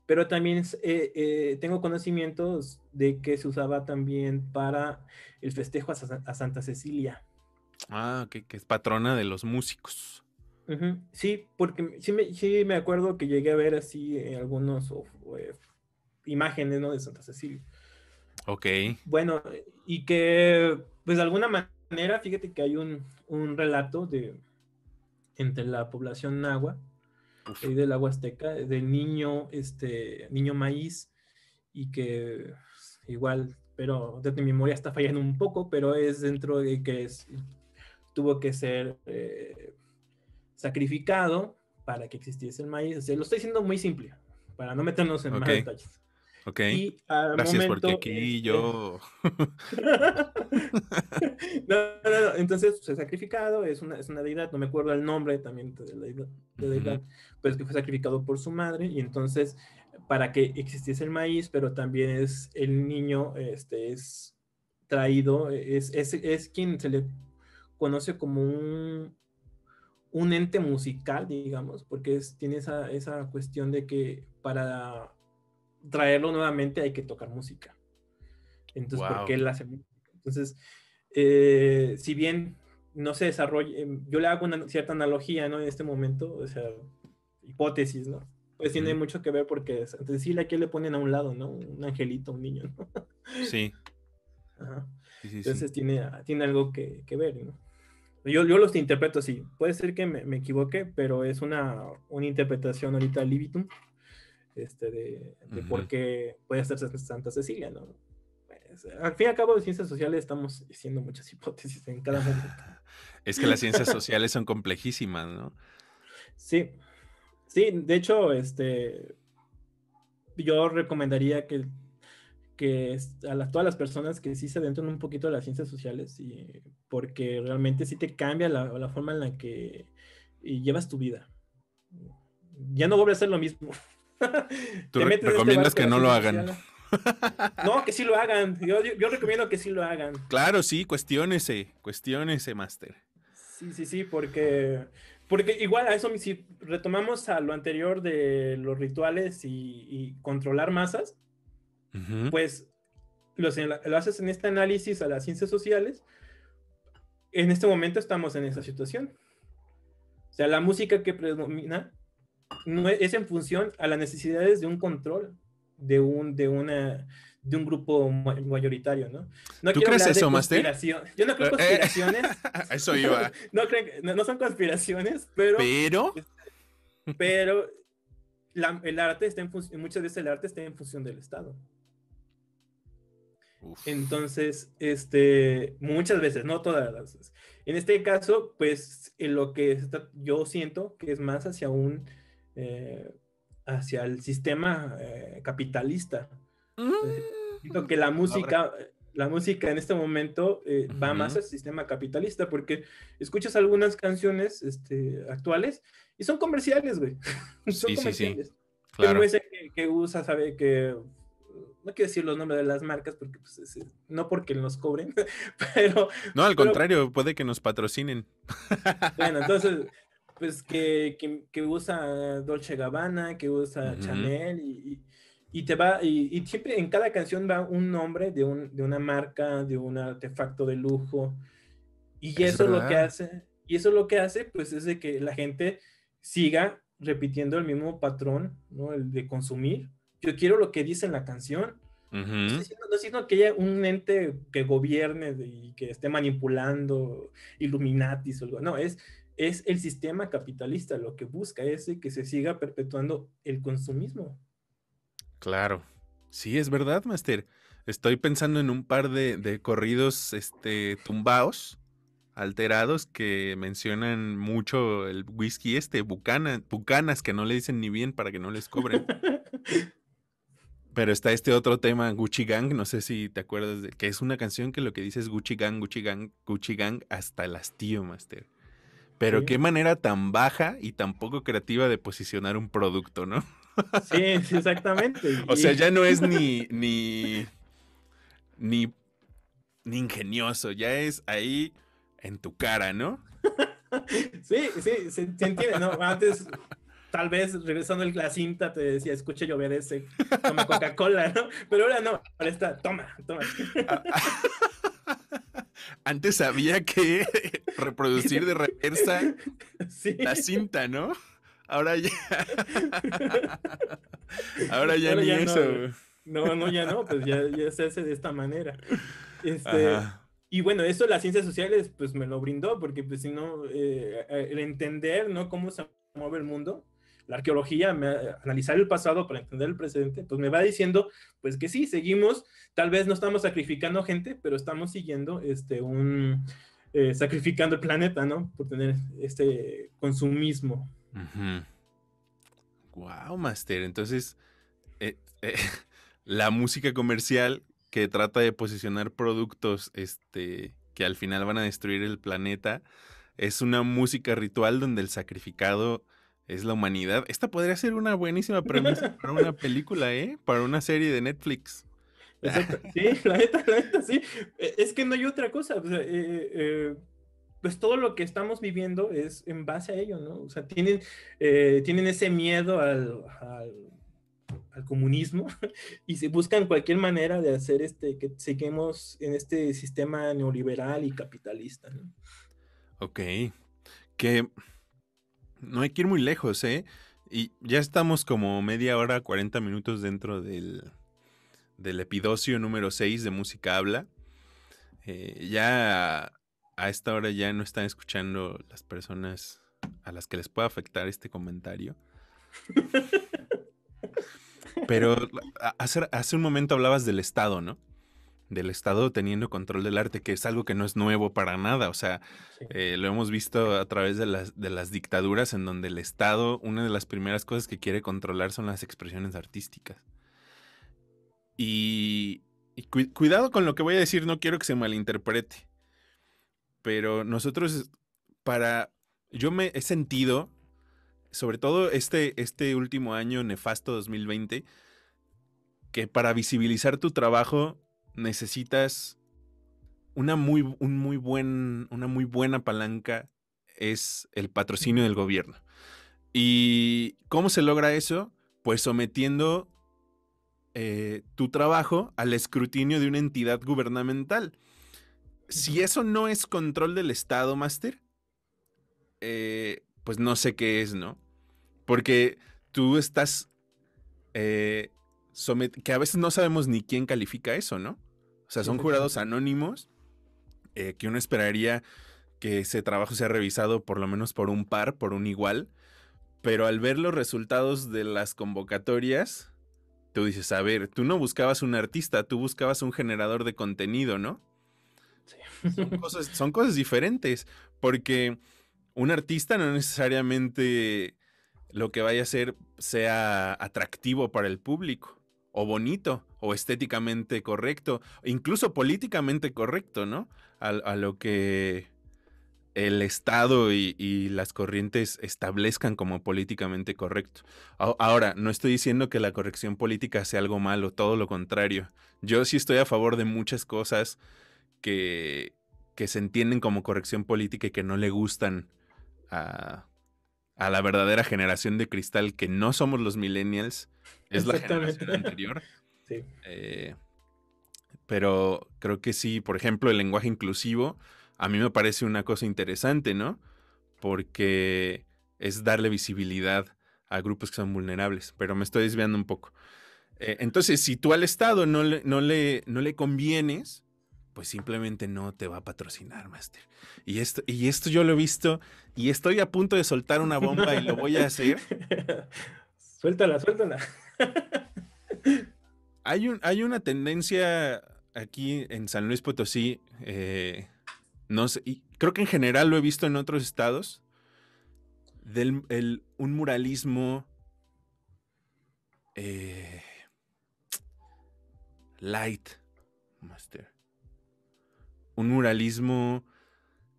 pero también eh, eh, tengo conocimientos de que se usaba también para el festejo a, Santa Cecilia. Ah, que es patrona de los músicos. Sí, porque sí me, acuerdo que llegué a ver así eh, algunos imágenes ¿no? de Santa Cecilia. Ok. Bueno, y que pues de alguna manera, fíjate que hay un, relato de entre la población nahua, de la azteca, del niño, este, niño maíz, y que igual, pero de mi memoria está fallando un poco, pero es dentro de que tuvo que ser eh, sacrificado para que existiese el maíz. lo estoy diciendo muy simple, para no meternos en más detalles. Ok. Gracias por porque este yo. no, no, Entonces se sacrificado, es una, es una deidad, no me acuerdo el nombre también de la deidad, pero es que fue sacrificado por su madre y entonces para que existiese el maíz, pero también es el niño, este es traído, e, es, es, es quien se le conoce como un, un ente musical, digamos, porque es, tiene esa, esa cuestión de que para traerlo nuevamente hay que tocar música. Entonces, ¿por qué él hace Entonces, eh, si bien no se desarrolla, em, yo le hago una cierta analogía, ¿no? En este momento, o sea, hipótesis, ¿no? Pues tiene mucho que ver porque antes sí, la que le ponen a un lado, ¿no? Un angelito, un niño, ¿no? Sí. Entonces Tiene, ah, tiene algo que, ver, ¿no? Yo, yo, los interpreto así. Puede ser que me, equivoque, pero es una, una interpretación ahorita libitum este, de, por qué puede hacerse Santa Cecilia, ¿no? Pues, al fin y al cabo, de ciencias sociales estamos haciendo muchas hipótesis en cada momento. es que las ciencias sociales son complejísimas, ¿no? Sí, sí, de hecho, este, yo recomendaría que, que a todas las personas que sí se adentren un poquito a las ciencias sociales, y, porque realmente sí te cambia la, la forma en la que eh, llevas tu vida. Ya no vuelve a hacer lo mismo. ¿Tú este recomiendas que no lo hagan? no, que sí lo hagan. Yo, recomiendo que sí lo hagan. Claro, sí, cuestiónese, cuestiónese, máster Sí, sí, sí, porque, porque igual a eso, si retomamos a lo anterior de los rituales y, controlar masas, pues lo haces en este análisis a las ciencias sociales, en este momento estamos en esa situación. O sea, la música que predomina es en función a las necesidades de un control de un, de una, de un grupo mayoritario, ¿no? no tú crees eso, Master? Yo no creo eh, eh, conspiraciones. eso iba. no, no, son conspiraciones, pero... ¿Pero? Pero el arte está en función, muchas veces el arte está en función del Estado. Entonces, este, muchas veces, no todas las veces. En este caso, pues, lo que yo siento que es más hacia un eh, hacia el sistema eh, capitalista. que la música, la música en este momento eh, va más al sistema capitalista porque escuchas algunas canciones este, actuales y son comerciales, güey. son comerciales. Sí, sí. Claro. ese que, usa, sabe que no quiero decir los nombres de las marcas porque pues, no porque nos cobren, pero no al contrario puede que nos patrocinen. bueno, entonces pues que, que, usa Dolce Gabbana, que usa Chanel y, y, te va, y, siempre en cada canción va un nombre de, un, de una marca, de un artefacto de lujo. Y eso es, lo que hace, y eso es lo que hace, pues es de que la gente siga repitiendo el mismo patrón, ¿no? El de consumir. Yo quiero lo que dice en la canción. No, es sino que haya un ente que gobierne y que esté manipulando Illuminati o algo. No, es es el sistema capitalista lo que busca ese que se siga perpetuando el consumismo. Claro, sí, es verdad, Master. Estoy pensando en un par de, corridos este, tumbaos, alterados, que mencionan mucho el whisky este, bucanas, que no le dicen ni bien para que no les cobren. Pero está este otro tema, Gucci Gang, no sé si te acuerdas, de, que es una canción que lo que dice es Gucci Gang, Gucci Gang, Gucci Gang, hasta el hastío, Master. Pero qué manera tan baja y tan poco creativa de posicionar un producto, ¿no? Sí, exactamente. o sea, ya no es ni, ni, ni, ingenioso, ya es ahí en tu cara, ¿no? Sí, sí, se, entiende, ¿no? Antes tal vez regresando a la cinta te decía, escucha y obedece, toma Coca-Cola, ¿no? Pero ahora no, ahora está, toma, toma. Ah, ah. Antes había que reproducir de reversa la cinta, ¿no? Ahora ya. Ahora ya ni eso. No. no. ya no, pues ya, se hace de esta manera. Este, y bueno, eso las ciencias sociales pues me lo brindó, porque pues si no, eh, el entender, ¿no? Cómo se mueve el mundo, la arqueología, analizar el pasado para entender el presente, pues me va diciendo, pues que sí, seguimos, tal vez no estamos sacrificando gente, pero estamos siguiendo este, un, eh, sacrificando el planeta, ¿no? Por tener este consumismo. Guau, Wow, Master. Entonces, eh, eh, la música comercial que trata de posicionar productos este, que al final van a destruir el planeta es una música ritual donde el sacrificado es la humanidad. Esta podría ser una buenísima premisa para una película, ¿eh? Para una serie de Netflix. Sí, la neta, la neta, sí. E, es que no hay otra cosa. Eh, eh, pues todo lo que estamos viviendo es en base a ello, ¿no? O sea, tienen, eh, tienen ese miedo al, comunismo y se buscan cualquier manera de hacer este, que seguimos en este sistema neoliberal y capitalista, ¿no? Ok. Que no hay que ir muy lejos, ¿eh? Y ya estamos como media hora, 40 minutos dentro del, del epidocio número 6 de Música Habla. Eh, ya a esta hora ya no están escuchando las personas a las que les pueda afectar este comentario. Pero hace, hace un momento hablabas del Estado, ¿no? del Estado teniendo control del arte, que es algo que no es nuevo para nada. O sea, eh, lo hemos visto a través de las, de las dictaduras en donde el Estado, una de las primeras cosas que quiere controlar son las expresiones artísticas. Y, cuidado con lo que voy a decir, no quiero que se malinterprete, pero nosotros, para, yo me he sentido, sobre todo este, este último año nefasto 2020, que para visibilizar tu trabajo necesitas una muy, muy buen, una muy buena palanca es el patrocinio del gobierno. ¿Y cómo se logra eso? Pues sometiendo eh, tu trabajo al escrutinio de una entidad gubernamental. Si eso no es control del Estado, Master, eh, pues no sé qué es, ¿no? Porque tú estás... Eh, que a veces no sabemos ni quién califica eso, ¿no? O sea, son jurados anónimos eh, que uno esperaría que ese trabajo sea revisado por lo menos por un par, por un igual. Pero al ver los resultados de las convocatorias, tú dices, a ver, tú no buscabas un artista, tú buscabas un generador de contenido, ¿no? Sí. Son, cosas, son cosas diferentes, porque un artista no necesariamente lo que vaya a ser sea atractivo para el público o bonito o estéticamente correcto, incluso políticamente correcto, ¿no? A, lo que el Estado y, y, las corrientes establezcan como políticamente correcto. Ahora, no estoy diciendo que la corrección política sea algo malo, todo lo contrario. Yo sí estoy a favor de muchas cosas que, que se entienden como corrección política y que no le gustan a, a la verdadera generación de cristal que no somos los millennials, es la generación anterior. Sí. Eh, pero creo que sí, por ejemplo, el lenguaje inclusivo a mí me parece una cosa interesante, ¿no? Porque es darle visibilidad a grupos que son vulnerables, pero me estoy desviando un poco. Eh, entonces, si tú al Estado no no le, no le convienes, pues simplemente no te va a patrocinar, Master. Y esto, y esto yo lo he visto y estoy a punto de soltar una bomba y lo voy a hacer. suéltala, suéltala. hay, un, hay una tendencia aquí en San Luis Potosí, eh, no sé, y creo que en general lo he visto en otros estados, del un muralismo eh, light, Master un muralismo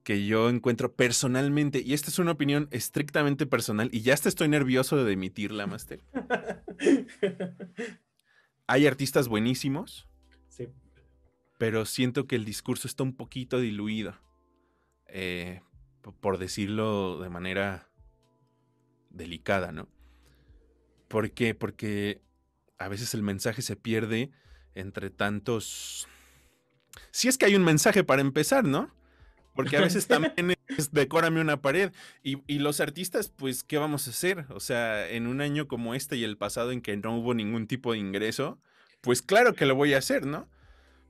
que yo encuentro personalmente, y esta es una opinión estrictamente personal, y ya hasta estoy nervioso de emitirla, Master. Hay artistas buenísimos. Pero siento que el discurso está un poquito diluido. Eh, por decirlo de manera delicada, ¿no? ¿Por qué? Porque a veces el mensaje se pierde entre tantos si es que hay un mensaje para empezar, ¿no? Porque a veces también es decórame una pared. Y, los artistas, pues, ¿qué vamos a hacer? O sea, en un año como este y el pasado en que no hubo ningún tipo de ingreso, pues claro que lo voy a hacer, ¿no?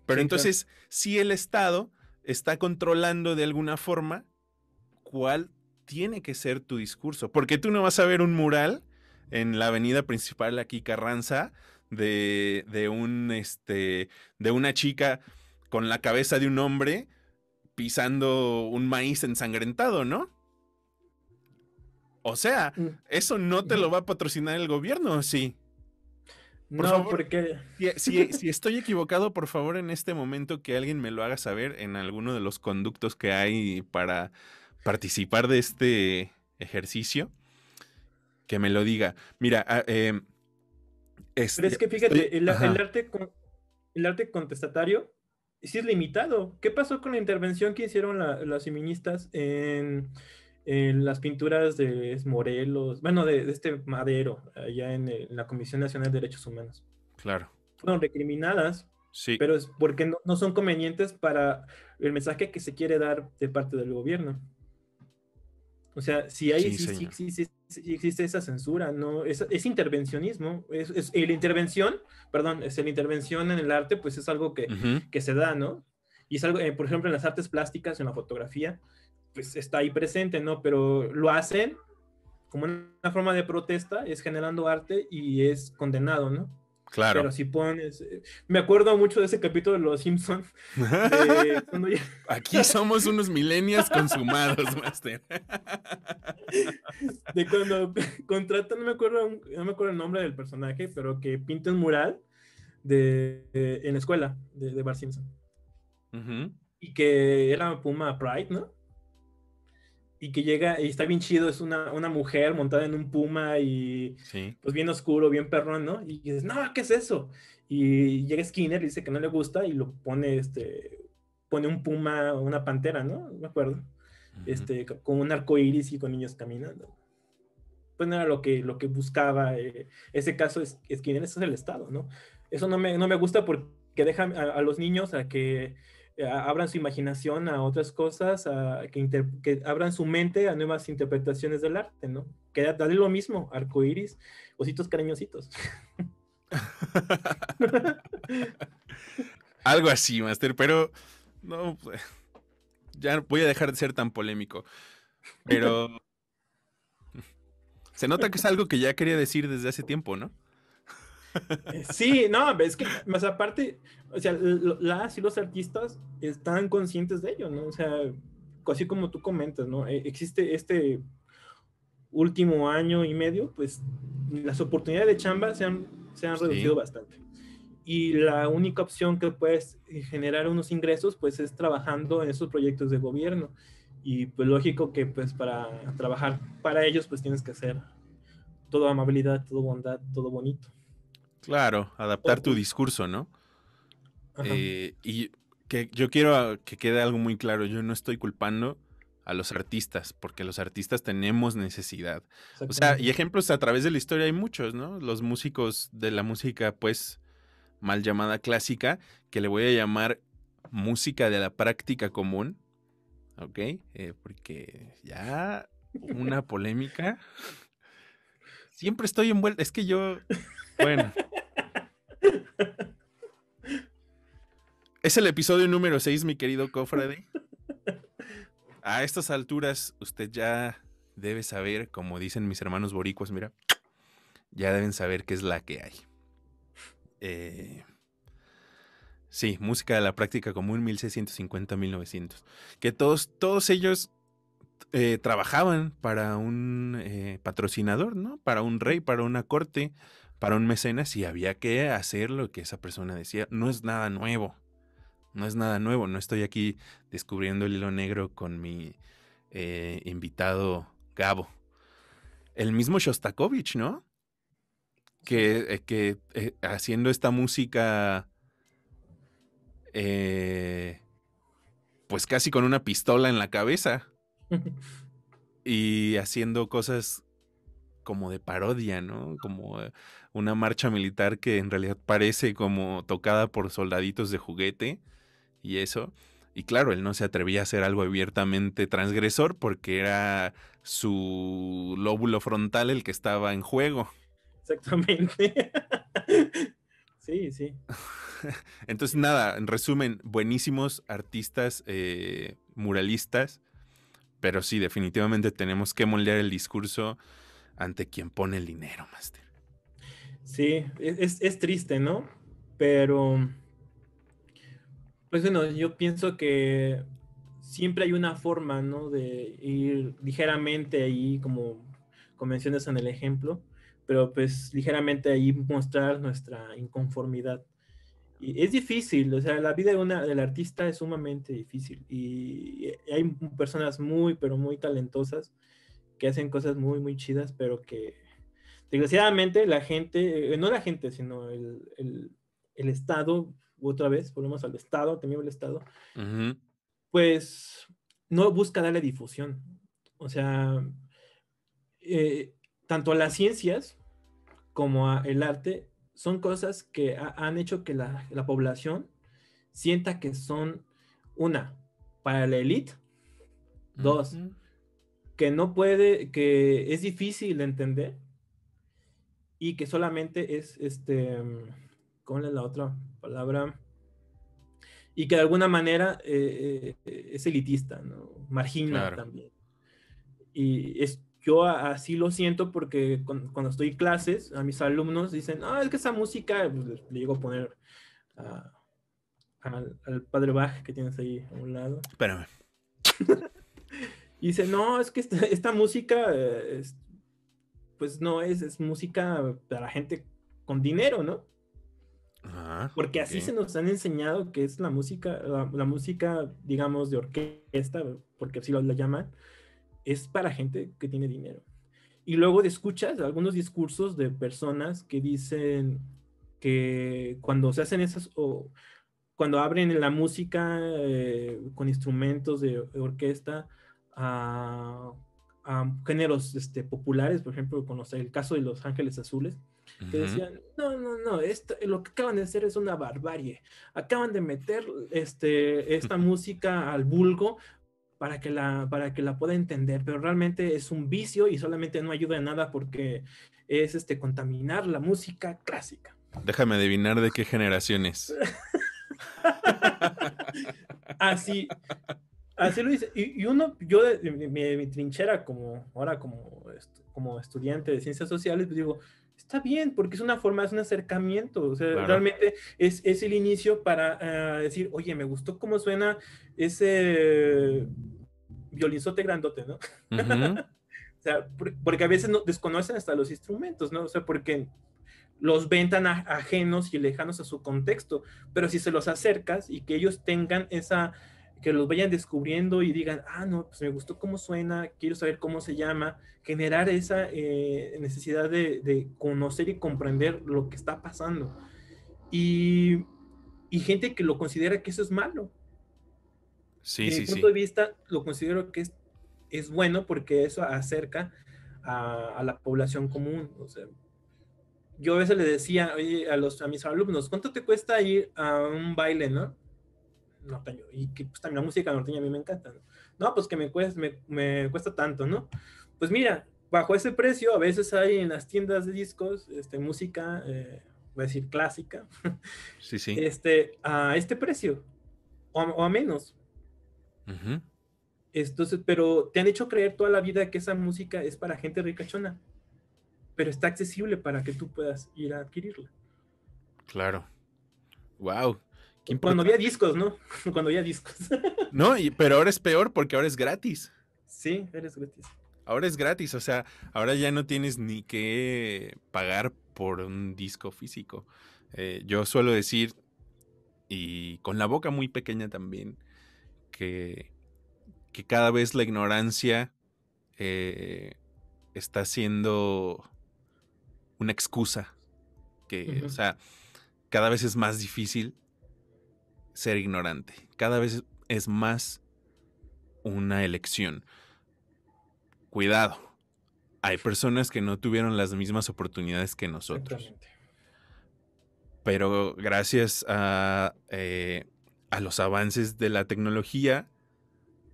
Pero entonces, si el Estado está controlando de alguna forma cuál tiene que ser tu discurso. Porque tú no vas a ver un mural en la avenida principal aquí, Carranza, de, de un este. de una chica con la cabeza de un hombre pisando un maíz ensangrentado, ¿no? O sea, mm. eso no te lo va a patrocinar el gobierno, sí. no, porque. Si, estoy equivocado, por favor, en este momento que alguien me lo haga saber en alguno de los conductos que hay para participar de este ejercicio, que me lo diga. Mira, ah, em, es este, que fíjate, el, arte, el arte contestatario si es limitado. ¿Qué pasó con la intervención que hicieron las feministas en, las pinturas de Morelos, bueno, de, este Madero, allá en, la Comisión Nacional de Derechos Humanos? Claro. Fueron recriminadas, pero es porque no, son convenientes para el mensaje que se quiere dar de parte del gobierno. O sea, si hay sí, existe esa censura, ¿no? Es, intervencionismo, es, la intervención, perdón, es la intervención en el arte, pues es algo que, que se da, ¿no? Y es algo, eh, por ejemplo, en las artes plásticas, en la fotografía, pues está ahí presente, ¿no? Pero lo hacen como una forma de protesta, es generando arte y es condenado, ¿no? Claro. Pero si pones. Eh, me acuerdo mucho de ese capítulo de Los Simpsons. Aquí somos unos milenios consumados, Master. de cuando contratan, no me, acuerdo, no me acuerdo el nombre del personaje, pero que pinta un mural de, en la escuela de, Bar Simpson. Y que era Puma Pride, ¿no? y que llega y está bien chido, es una, una mujer montada en un puma y pues bien oscuro, bien perrón, ¿no? Y dices, no, ¿qué es eso? Y llega Skinner y dice que no le gusta y lo pone, este, pone un puma, una pantera, ¿no? Me acuerdo. Este, con un arco iris y con niños caminando. Pues no era lo que, lo que buscaba. Eh, ese caso, es, Skinner, eso es el Estado, ¿no? Eso no me, no me gusta porque deja a los niños a que eh, abran su imaginación a otras cosas, a, que, abran su mente a nuevas interpretaciones del arte, ¿no? Que darle lo mismo, arcoiris, ositos cariñositos. Algo así, Master, pero no, pues, ya voy a dejar de ser tan polémico. Pero se nota que es algo que ya quería decir desde hace tiempo, ¿no? Eh, sí, no, es que más aparte, o sea, las y los artistas están conscientes de ello, ¿no? O sea, así como tú comentas, ¿no? Eh, existe este último año y medio, pues las oportunidades de chamba se han, se han reducido bastante. Y la única opción que puedes generar unos ingresos, pues es trabajando en esos proyectos de gobierno. Y pues lógico que pues para trabajar para ellos, pues tienes que hacer toda amabilidad, todo bondad, todo bonito. Claro, adaptar tu discurso, ¿no? Eh, y que yo quiero que quede algo muy claro, yo no estoy culpando a los artistas, porque los artistas tenemos necesidad. O sea, y ejemplos a través de la historia hay muchos, ¿no? Los músicos de la música, pues, mal llamada clásica, que le voy a llamar música de la práctica común, ¿ok? Eh, porque ya una polémica. Siempre estoy envuelto, es que yo bueno. Es el episodio número 6, mi querido Cofrade. A estas alturas, usted ya debe saber, como dicen mis hermanos boricuas, mira, ya deben saber qué es la que hay. Eh, sí, música de la práctica común 1650-1900. Que todos, todos ellos eh, trabajaban para un eh, patrocinador, ¿no? Para un rey, para una corte, para un mecenas y había que hacer lo que esa persona decía. No es nada nuevo. No es nada nuevo. No estoy aquí descubriendo el hilo negro con mi eh, invitado Gabo. El mismo Shostakovich, ¿no? Que, eh, que eh, haciendo esta música. pues casi con una pistola en la cabeza. y haciendo cosas como de parodia, ¿no? Como una marcha militar que en realidad parece como tocada por soldaditos de juguete y eso. Y claro, él no se atrevía a hacer algo abiertamente transgresor porque era su lóbulo frontal el que estaba en juego. Exactamente. sí, sí. Entonces, nada, en resumen, buenísimos artistas eh, muralistas, pero sí, definitivamente tenemos que moldear el discurso ante quien pone el dinero, Master. Sí, e-, es, triste, ¿no? Pero, pues bueno, yo pienso que siempre hay una forma, ¿no? De ir ligeramente ahí, como, convenciones mencionas en el ejemplo, pero pues ligeramente ahí mostrar nuestra inconformidad. Y es difícil, o sea, la vida de una, del artista es sumamente difícil y hay personas muy, pero muy talentosas que hacen cosas muy, muy chidas, pero que Desgraciadamente, la gente, eh, no la gente, sino el, el, Estado, otra vez, volvemos al Estado, también el Estado, pues no busca darle difusión. O sea, eh, tanto las ciencias como el arte son cosas que han hecho que la, población sienta que son una, para la élite, dos, que no puede, que es difícil de entender, y que solamente es, este, mm, ¿cómo es la otra palabra? Y que de alguna manera eh, eh, es elitista, ¿no? Marginal también. Y es, yo así lo siento porque cuando, estoy en clases, a mis alumnos dicen, ah, es que esa música, pues, le, digo llego a poner al, padre Bach que tienes ahí a un lado. Espérame. y dice, no, es que esta, música eh, pues no es, es música para gente con dinero, ¿no? Porque así se nos han enseñado que es la música, la, música, digamos, de orquesta, porque así lo la llaman, es para gente que tiene dinero. Y luego escuchas algunos discursos de personas que dicen que cuando se hacen esas, o cuando abren la música eh, con instrumentos de orquesta, ah, géneros este, populares, por ejemplo, con el caso de Los Ángeles Azules, que decían, no, no, no, esto, lo que acaban de hacer es una barbarie. Acaban de meter este, esta música al vulgo para que, la, para que la pueda entender, pero realmente es un vicio y solamente no ayuda en nada porque es este, contaminar la música clásica. Déjame adivinar de qué generaciones. es. Así, Así lo dice. Y, uno, yo de, mi, trinchera como ahora como, como estudiante de ciencias sociales, pues digo, está bien, porque es una forma, es un acercamiento. O sea, realmente es, el inicio para eh, decir, oye, me gustó cómo suena ese violinzote grandote, ¿no? o sea, porque a veces no, desconocen hasta los instrumentos, ¿no? O sea, porque los ven tan ajenos y lejanos a su contexto, pero si se los acercas y que ellos tengan esa que los vayan descubriendo y digan, ah, no, pues me gustó cómo suena, quiero saber cómo se llama, generar esa eh, necesidad de, conocer y comprender lo que está pasando. Y, gente que lo considera que eso es malo. Sí, Desde sí, mi punto de vista, lo considero que es, es bueno porque eso acerca a, la población común. O sea, yo a veces le decía a, los, a mis alumnos, ¿cuánto te cuesta ir a un baile, no? norteño. Y que pues también la música norteña a mí me encanta. No, pues que me cuesta, me, cuesta tanto, ¿no? Pues mira, bajo ese precio a veces hay en las tiendas de discos este, música, eh, voy a decir clásica, sí, sí. Este, a este precio o, a menos. Entonces, pero te han hecho creer toda la vida que esa música es para gente ricachona, pero está accesible para que tú puedas ir a adquirirla. Claro. Wow, cuando había discos, ¿no? Cuando había discos. No, pero ahora es peor porque ahora es gratis. Sí, es gratis. Ahora es gratis, o sea, ahora ya no tienes ni que pagar por un disco físico. Eh, yo suelo decir, y con la boca muy pequeña también, que, que cada vez la ignorancia eh, está siendo una excusa. Que, o sea, cada vez es más difícil ser ignorante. Cada vez es más una elección. Cuidado, hay personas que no tuvieron las mismas oportunidades que nosotros. Pero gracias a, eh, a los avances de la tecnología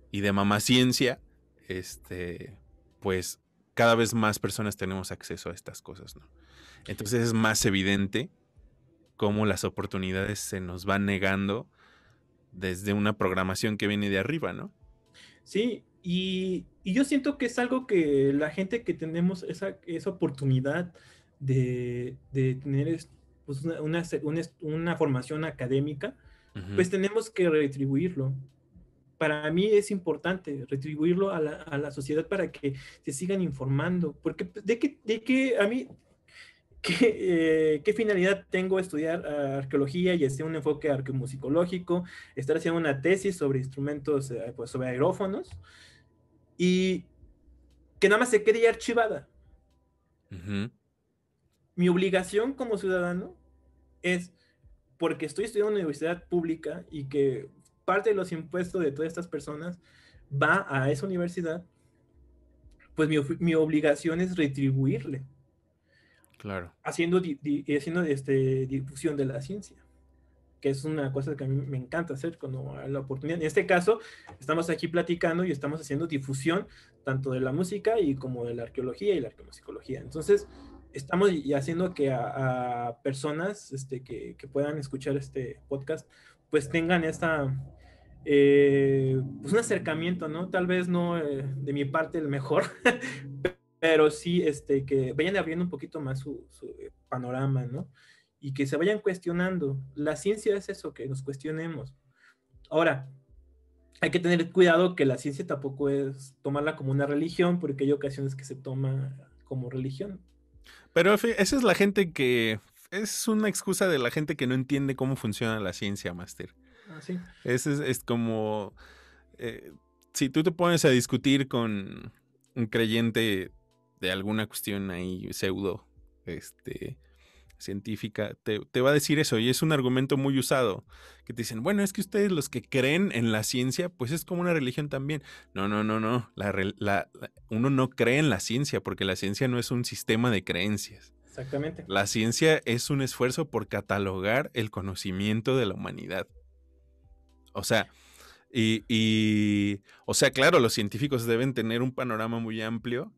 y de mamá ciencia, este, pues cada vez más personas tenemos acceso a estas cosas, Entonces es más evidente cómo las oportunidades se nos van negando desde una programación que viene de arriba, ¿no? Sí, y, yo siento que es algo que la gente que tenemos esa, oportunidad de, tener pues, una, formación académica, pues tenemos que retribuirlo. Para mí es importante retribuirlo a la, sociedad para que se sigan informando, porque pues, de que, de que a mí eh, ¿Qué, finalidad tengo estudiar arqueología y hacer un enfoque arqueomusicológico? Estar haciendo una tesis sobre instrumentos, eh, pues, sobre aerófonos, y que nada más se quede ya archivada. Mi obligación como ciudadano es, porque estoy estudiando en una universidad pública y que parte de los impuestos de todas estas personas va a esa universidad, pues mi, mi obligación es retribuirle Claro. Haciendo, haciendo este, difusión de la ciencia, que es una cosa que a mí me encanta hacer cuando hay la oportunidad. En este caso, estamos aquí platicando y estamos haciendo difusión tanto de la música y como de la arqueología y la arqueomusicología. Entonces, estamos haciendo que a, personas este, que, puedan escuchar este podcast, pues tengan esta, eh, pues un acercamiento, ¿no? Tal vez no eh, de mi parte el mejor, pero sí este, que vayan abriendo un poquito más su, eh, panorama, ¿no? Y que se vayan cuestionando. La ciencia es eso, que nos cuestionemos. Ahora, hay que tener cuidado que la ciencia tampoco es tomarla como una religión, porque hay ocasiones que se toma como religión. Pero esa es la gente que... Es una excusa de la gente que no entiende cómo funciona la ciencia, Master. Ah, sí. Es, como... Eh, si tú te pones a discutir con un creyente de alguna cuestión ahí pseudo este, científica, te, va a decir eso y es un argumento muy usado, que te dicen, bueno, es que ustedes los que creen en la ciencia, pues es como una religión también. No, no, no, no, la, uno no cree en la ciencia porque la ciencia no es un sistema de creencias. Exactamente. La ciencia es un esfuerzo por catalogar el conocimiento de la humanidad. O sea, y, y, o sea, claro, los científicos deben tener un panorama muy amplio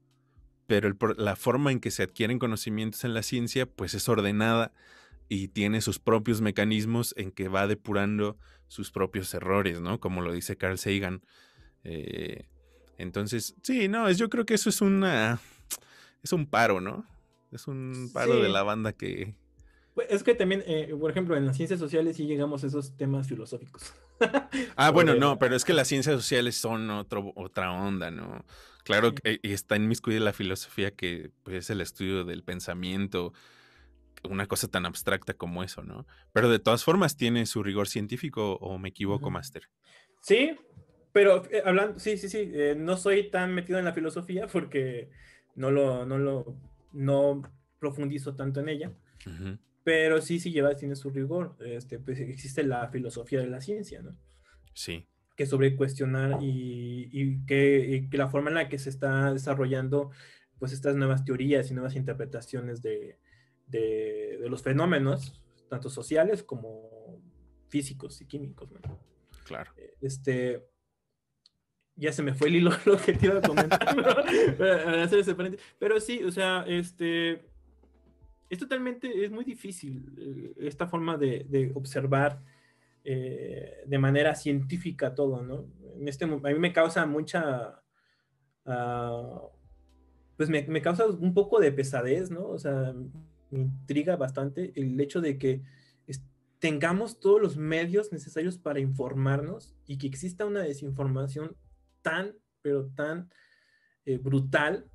pero la forma en que se adquieren conocimientos en la ciencia pues es ordenada y tiene sus propios mecanismos en que va depurando sus propios errores, ¿no? Como lo dice Carl Sagan. Eh, entonces, sí, no, yo creo que eso es una... Es un paro, ¿no? Es un paro de la banda que... Pues, es que también, eh, por ejemplo, en las ciencias sociales sí llegamos a esos temas filosóficos. ah, bueno, no, pero es que las ciencias sociales son otro, otra onda, ¿no? Claro, eh, y está inmiscuida la filosofía que pues, es el estudio del pensamiento, una cosa tan abstracta como eso, ¿no? Pero de todas formas tiene su rigor científico, o me equivoco, Máster? Sí, pero eh, hablando, sí, sí, sí, eh, no soy tan metido en la filosofía porque no lo, no lo, no profundizo tanto en ella. Pero sí, sí lleva, tiene su rigor. Este, pues, existe la filosofía de la ciencia, ¿no? Sí que sobre cuestionar y, que, la forma en la que se está desarrollando pues estas nuevas teorías y nuevas interpretaciones de, los fenómenos, tanto sociales como físicos y químicos. Claro. Eh, este, ya se me fue el hilo lo que te iba a comentar, pero sí, o sea, este, es totalmente, es muy difícil eh, esta forma de observar eh, de manera científica todo, ¿no? En este, a mí me causa mucha, ah, pues me, causa un poco de pesadez, ¿no? O sea, me intriga bastante el hecho de que tengamos todos los medios necesarios para informarnos y que exista una desinformación tan, pero tan eh, brutal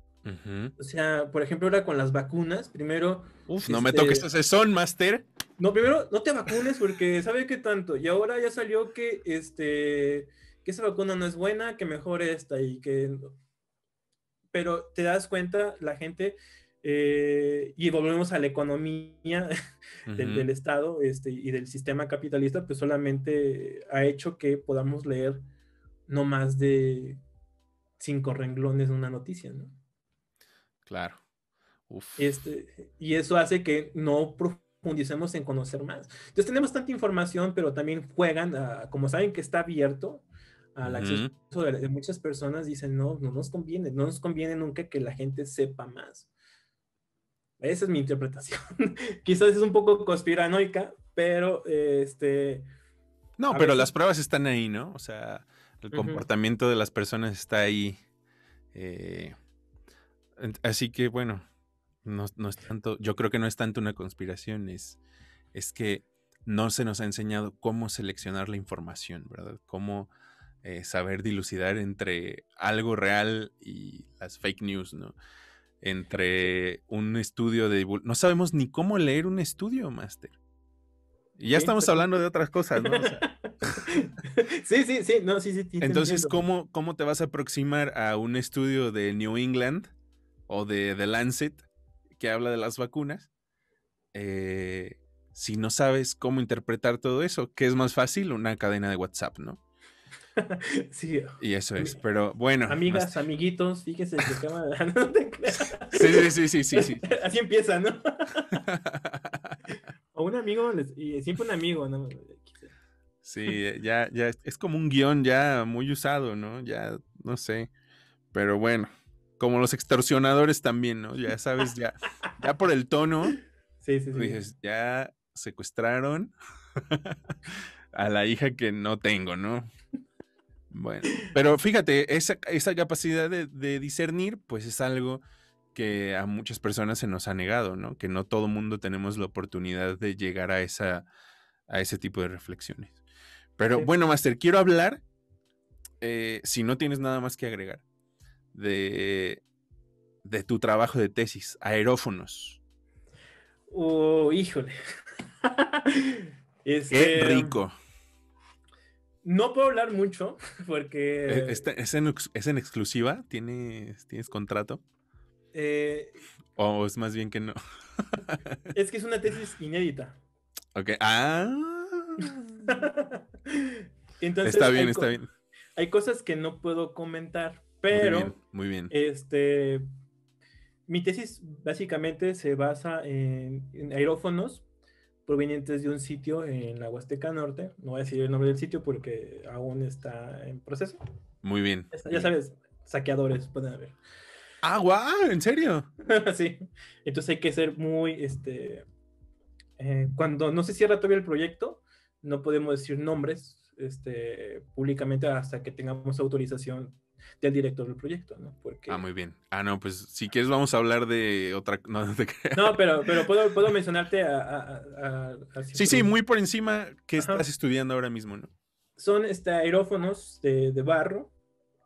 o sea, por ejemplo, ahora con las vacunas, primero. Uf, no me este, toques ese son, Master. No, primero no te vacunes porque sabe qué tanto. Y ahora ya salió que este que esa vacuna no es buena, que mejor esta y que. Pero te das cuenta, la gente, eh, y volvemos a la economía del, Estado este, y del sistema capitalista, pues solamente ha hecho que podamos leer no más de cinco renglones una noticia, ¿no? Claro. Este, y eso hace que no profundicemos en conocer más. Entonces tenemos tanta información, pero también juegan, como saben que está abierto al acceso de, muchas personas, dicen, no, no nos conviene, no nos conviene nunca que la gente sepa más. Esa es mi interpretación. Quizás es un poco conspiranoica, pero este... No, pero las pruebas están ahí, ¿no? O sea, el comportamiento de las personas está ahí. Eh, Así que bueno, no, es tanto, yo creo que no es tanto una conspiración, es, es que no se nos ha enseñado cómo seleccionar la información, ¿verdad? Cómo eh, saber dilucidar entre algo real y las fake news, ¿no? Entre un estudio de No sabemos ni cómo leer un estudio, Master. Y ya estamos hablando de otras cosas, ¿no? sí, sí, sí, no, sí, sí. Entonces, ¿cómo, ¿cómo te vas a aproximar a un estudio de New England? o de The Lancet, que habla de las vacunas, eh, si no sabes cómo interpretar todo eso, ¿qué es más fácil una cadena de WhatsApp, ¿no? sí. Y eso es, pero bueno. Amigas, amiguitos, fíjense que no sí, sí, sí, sí, sí, sí. Así empieza, ¿no? o un amigo, y siempre un amigo, ¿no? Sí, ya, ya, es como un guión ya muy usado, ¿no? Ya, no sé, pero bueno como los extorsionadores también, ¿no? Ya sabes, ya, ya por el tono. Sí, Dices, ya secuestraron a la hija que no tengo, ¿no? Bueno, pero fíjate, esa, capacidad de, discernir, pues es algo que a muchas personas se nos ha negado, ¿no? Que no todo mundo tenemos la oportunidad de llegar a, esa, a ese tipo de reflexiones. Pero bueno, Master, quiero hablar, eh, si no tienes nada más que agregar, de, tu trabajo de tesis, aerófonos. Oh, híjole. Qué este, rico. No puedo hablar mucho porque... E, este, ¿Es, en, exclusiva? ¿Tienes, ¿Tienes contrato? Eh, o es más bien que no. es que es una tesis inédita. Ok. Ah. Entonces, está bien, está bien. Hay cosas que no puedo comentar pero, muy bien, Este, mi tesis básicamente se basa en, aerófonos provenientes de un sitio en la Huasteca Norte. No voy a decir el nombre del sitio porque aún está en proceso. Muy bien. Ya, sabes, saqueadores pueden haber. Ah, wow, ¿en serio? sí. Entonces hay que ser muy, este, eh, cuando no se cierra todavía el proyecto, no podemos decir nombres este, públicamente hasta que tengamos autorización del director del proyecto, ¿no? Ah, muy bien. Ah, no, pues si quieres vamos a hablar de otra... No, pero, pero puedo, mencionarte a... sí, sí, muy por encima que estás estudiando ahora mismo, ¿no? Son este, aerófonos de, barro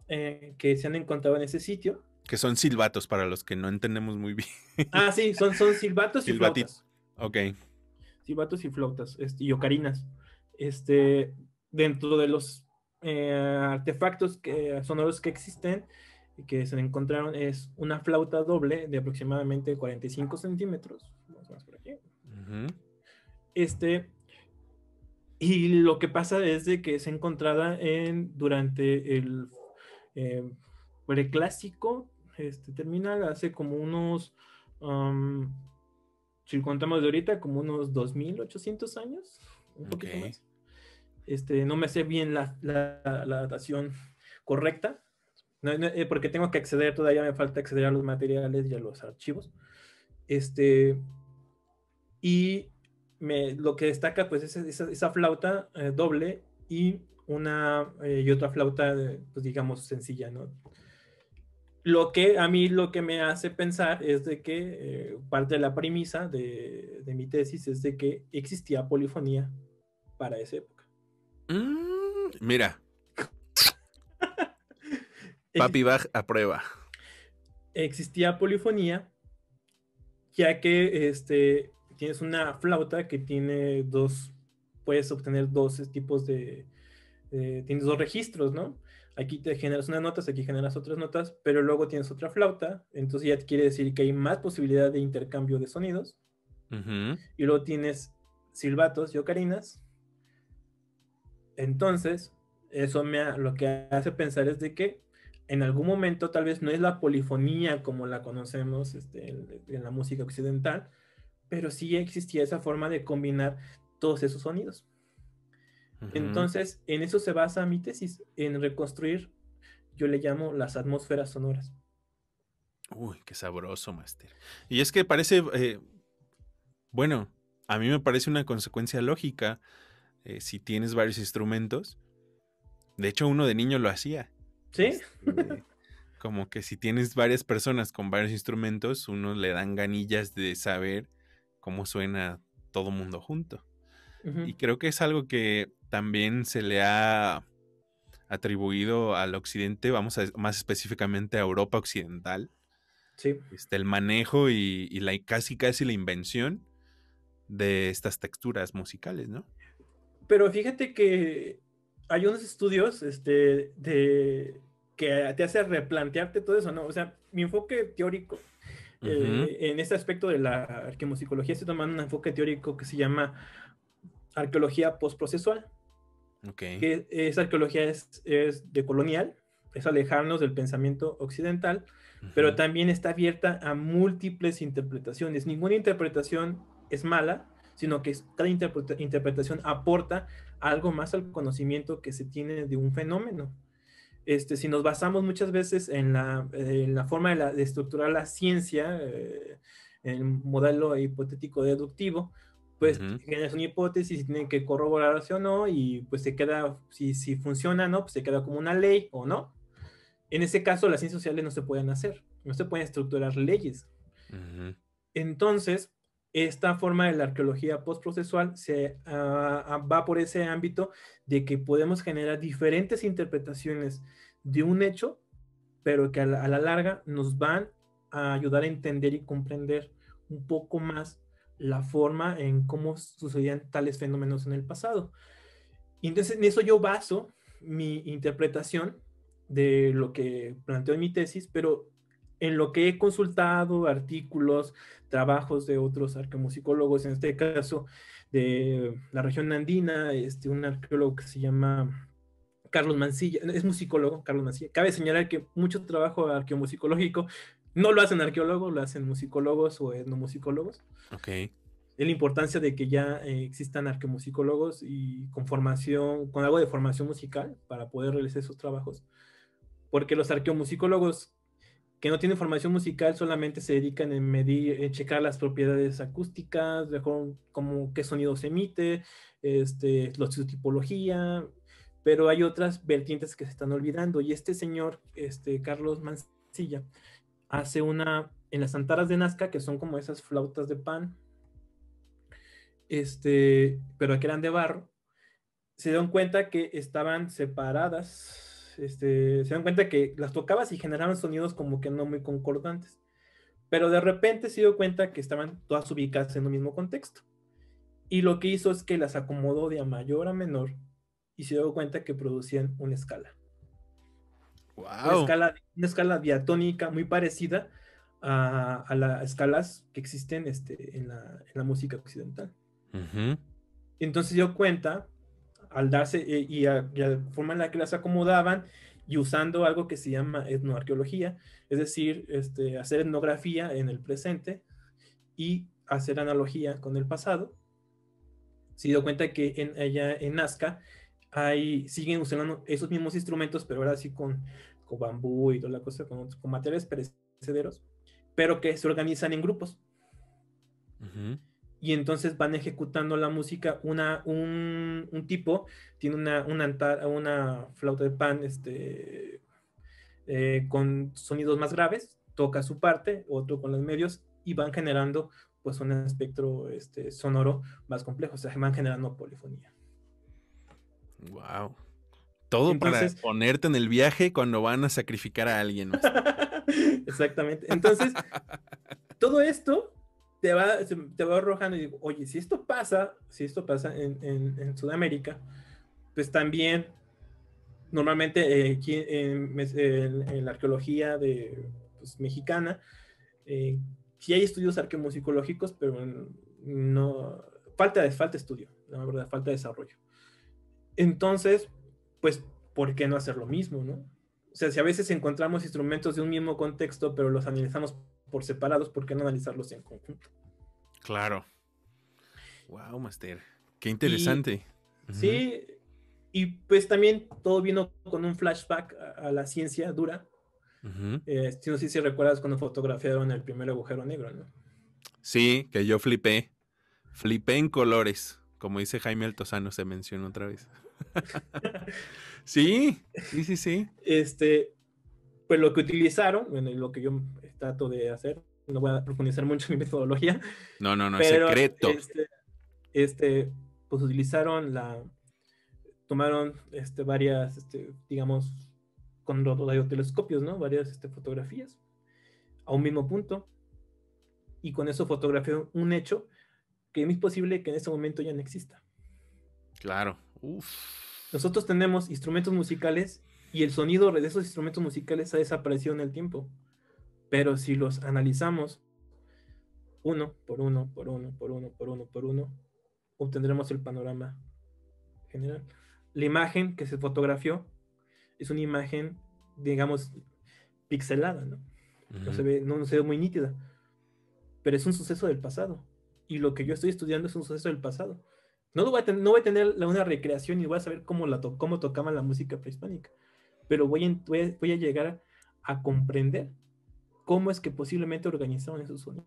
eh, que se han encontrado en ese sitio. Que son silbatos para los que no entendemos muy bien. Ah, sí, son, son silbatos y flautas. Ok. Silbatos y flautas este, y ocarinas. Este, dentro de los eh, artefactos que, sonoros que existen y que se encontraron es una flauta doble de aproximadamente 45 centímetros. Este. Y lo que pasa es de que es encontrada en, durante el eh, preclásico, este, terminal, hace como unos, um, si contamos de ahorita, como unos 2.800 años, un poquito más. Este, no me sé bien la, la, la datación correcta, eh, porque tengo que acceder, todavía me falta acceder a los materiales y a los archivos. Este, y lo que destaca pues es esa, flauta eh, doble y una eh, y otra flauta, pues, digamos, sencilla, ¿no? Lo que a mí lo que me hace pensar es de que parte de la premisa de, de mi tesis es de que existía polifonía para esa época. Mm, mira. Papi Bach aprueba. Existía polifonía, ya que este, tienes una flauta que tiene dos, puedes obtener dos tipos de, tienes dos registros, ¿no? Aquí te generas unas notas, aquí generas otras notas, pero luego tienes otra flauta, entonces ya quiere decir que hay más posibilidad de intercambio de sonidos. Y luego tienes silbatos y ocarinas, entonces, eso me lo que hace pensar es de que en algún momento tal vez no es la polifonía como la conocemos este, en, la música occidental, pero sí existía esa forma de combinar todos esos sonidos. Entonces, en eso se basa mi tesis, en reconstruir, yo le llamo las atmósferas sonoras. Uy, qué sabroso, máster. Y es que parece, eh, bueno, a mí me parece una consecuencia lógica eh, si tienes varios instrumentos. De hecho, uno de niño lo hacía. ¿Sí? Este, como que si tienes varias personas con varios instrumentos, uno le dan ganillas de saber cómo suena todo mundo junto. Y creo que es algo que también se le ha atribuido al occidente, vamos a, más específicamente a Europa occidental. Sí. Este, el manejo y, y, la, casi casi la invención de estas texturas musicales, ¿no? Pero fíjate que hay unos estudios este, de, que te hace replantearte todo eso, ¿no? O sea, mi enfoque teórico eh, en este aspecto de la arqueomusicología estoy tomando un enfoque teórico que se llama arqueología postprocesual. Ok. esa arqueología es, es decolonial, es alejarnos del pensamiento occidental, pero también está abierta a múltiples interpretaciones. Ninguna interpretación es mala, sino que cada interpretación aporta algo más al conocimiento que se tiene de un fenómeno. Este, si nos basamos muchas veces en la, forma de, la, estructurar la ciencia, en eh, el modelo hipotético deductivo, pues uh una hipótesis y tiene que corroborarse o no, y pues se queda, si, si funciona no, pues se queda como una ley o no. En ese caso, las ciencias sociales no se pueden hacer, no se pueden estructurar leyes. Entonces, esta forma de la arqueología postprocesual se ah, ah, va por ese ámbito de que podemos generar diferentes interpretaciones de un hecho, pero que a la, larga nos van a ayudar a entender y comprender un poco más la forma en cómo sucedían tales fenómenos en el pasado. entonces en eso yo baso mi interpretación de lo que planteo en mi tesis, pero en lo que he consultado artículos, trabajos de otros arqueomusicólogos, en este caso de la región andina, este, un arqueólogo que se llama Carlos Mancilla, es musicólogo, Carlos Mancilla. Cabe señalar que mucho trabajo arqueomusicológico no lo hacen arqueólogos, lo hacen musicólogos o etnomusicólogos. Ok. Es la importancia de que ya eh, existan arqueomusicólogos y con formación, con algo de formación musical para poder realizar esos trabajos. Porque los arqueomusicólogos que no tienen formación musical, solamente se dedican en medir, en checar las propiedades acústicas, mejor como qué sonido se emite, este, los, su tipología, pero hay otras vertientes que se están olvidando. Y este señor, este, Carlos Mancilla, hace una, en las antaras de Nazca, que son como esas flautas de pan, este, pero que eran de barro, se dan cuenta que estaban separadas este, se dan cuenta que las tocabas y generaban sonidos como que no muy concordantes. Pero de repente se dio cuenta que estaban todas ubicadas en un mismo contexto. Y lo que hizo es que las acomodó de a mayor a menor y se dio cuenta que producían una escala. Una, escala diatónica muy parecida a, las escalas que existen este, en, la, música occidental. Entonces se dio cuenta al darse eh, y, la forma en la que las acomodaban y usando algo que se llama etnoarqueología, es decir, este, hacer etnografía en el presente y hacer analogía con el pasado. Se dio cuenta que en, allá en Nazca hay, siguen usando esos mismos instrumentos, pero ahora sí con, bambú y toda la cosa, con, con materiales perecederos, pero que se organizan en grupos y entonces van ejecutando la música. Una, un, tipo tiene una, una, flauta de pan este, eh, con sonidos más graves, toca su parte, otro con los medios y van generando pues un espectro este, sonoro más complejo, o sea, van generando polifonía. Wow. Todo para ponerte en el viaje cuando van a sacrificar a alguien. Exactamente. Entonces, todo esto te va, te arrojando y digo, oye, si esto pasa, si esto pasa en, en, Sudamérica, pues también normalmente eh, en, la arqueología de, pues, mexicana, eh, sí hay estudios arqueomusicológicos, pero no, falta, de, falta estudio, la verdad, falta desarrollo. Entonces, pues, ¿por qué no hacer lo mismo, no? O sea, si a veces encontramos instrumentos de un mismo contexto, pero los analizamos por separados, ¿por qué no analizarlos en conjunto? Claro. Wow, Master. Qué interesante. Sí, y pues también todo vino con un flashback a, la ciencia dura. Eh, no sé si recuerdas cuando fotografiaron el primer agujero negro, ¿no? Sí, que yo flipé. Flipé en colores. Como dice Jaime Altozano, se menciona otra vez. sí, sí, sí, sí. Este, pues lo que utilizaron, lo que yo trato de hacer, no voy a profundizar mucho en mi metodología. No, no, no, es secreto. Este, este, pues utilizaron la, tomaron este, varias, este, digamos, con los radiotelescopios, ¿no? Varias este, fotografías a un mismo punto. Y con eso fotografiaron un hecho que es posible que en ese momento ya no exista. Claro, Uf. Nosotros tenemos instrumentos musicales y el sonido de esos instrumentos musicales ha desaparecido en el tiempo. Pero si los analizamos uno por uno, por uno, por uno, por uno, por uno, obtendremos el panorama general. La imagen que se fotografió es una imagen, digamos, pixelada, ¿no? se ve, no, se ve muy nítida, pero es un suceso del pasado. Y lo que yo estoy estudiando es un suceso del pasado. No, voy, a no voy a tener una recreación y voy a saber cómo, la cómo tocaban la música prehispánica pero voy a, llegar a comprender cómo es que posiblemente organizaron esos sonidos.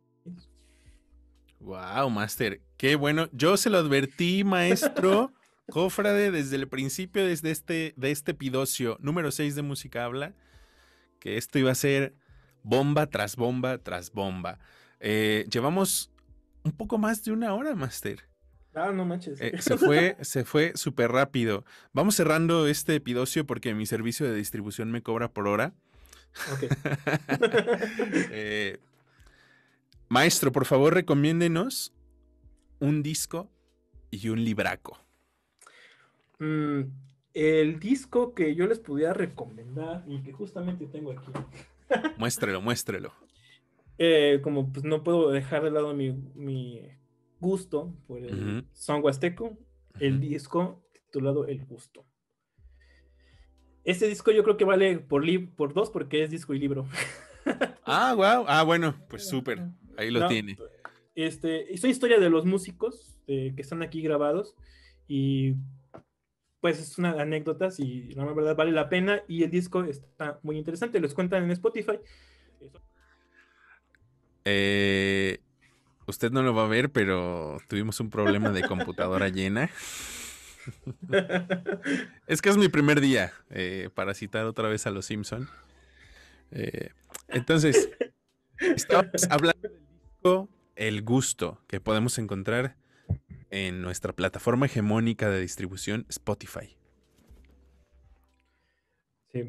Wow, Master, qué bueno. Yo se lo advertí, maestro Cofrade, desde el principio, desde este, de este pidocio número 6 de Música Habla, que esto iba a ser bomba tras bomba tras bomba. Eh, llevamos un poco más de una hora, Master. Ah, no manches. Eh, se fue, se fue súper rápido. Vamos cerrando este epidocio porque mi servicio de distribución me cobra por hora. Eh, maestro, por favor, recomiéndenos un disco y un libraco. Mm, el disco que yo les pudiera recomendar y que justamente tengo aquí. muéstrelo, muéstrelo. Eh, como pues no puedo dejar de lado mi gusto por el son huasteco, el disco titulado El Gusto. Este disco yo creo que vale por, por dos porque es disco y libro. ah, wow. Ah, bueno, pues súper. Ahí lo tiene. Este, es una historia de los músicos que están aquí grabados y pues es una anécdota y la verdad vale la pena y el disco está muy interesante. Los cuentan en Spotify. Eh, Usted no lo va a ver, pero tuvimos un problema de computadora llena. es que es mi primer día, eh, para citar otra vez a los Simpson. Eh, entonces, estamos hablando del disco El Gusto, que podemos encontrar en nuestra plataforma hegemónica de distribución Spotify. Sí.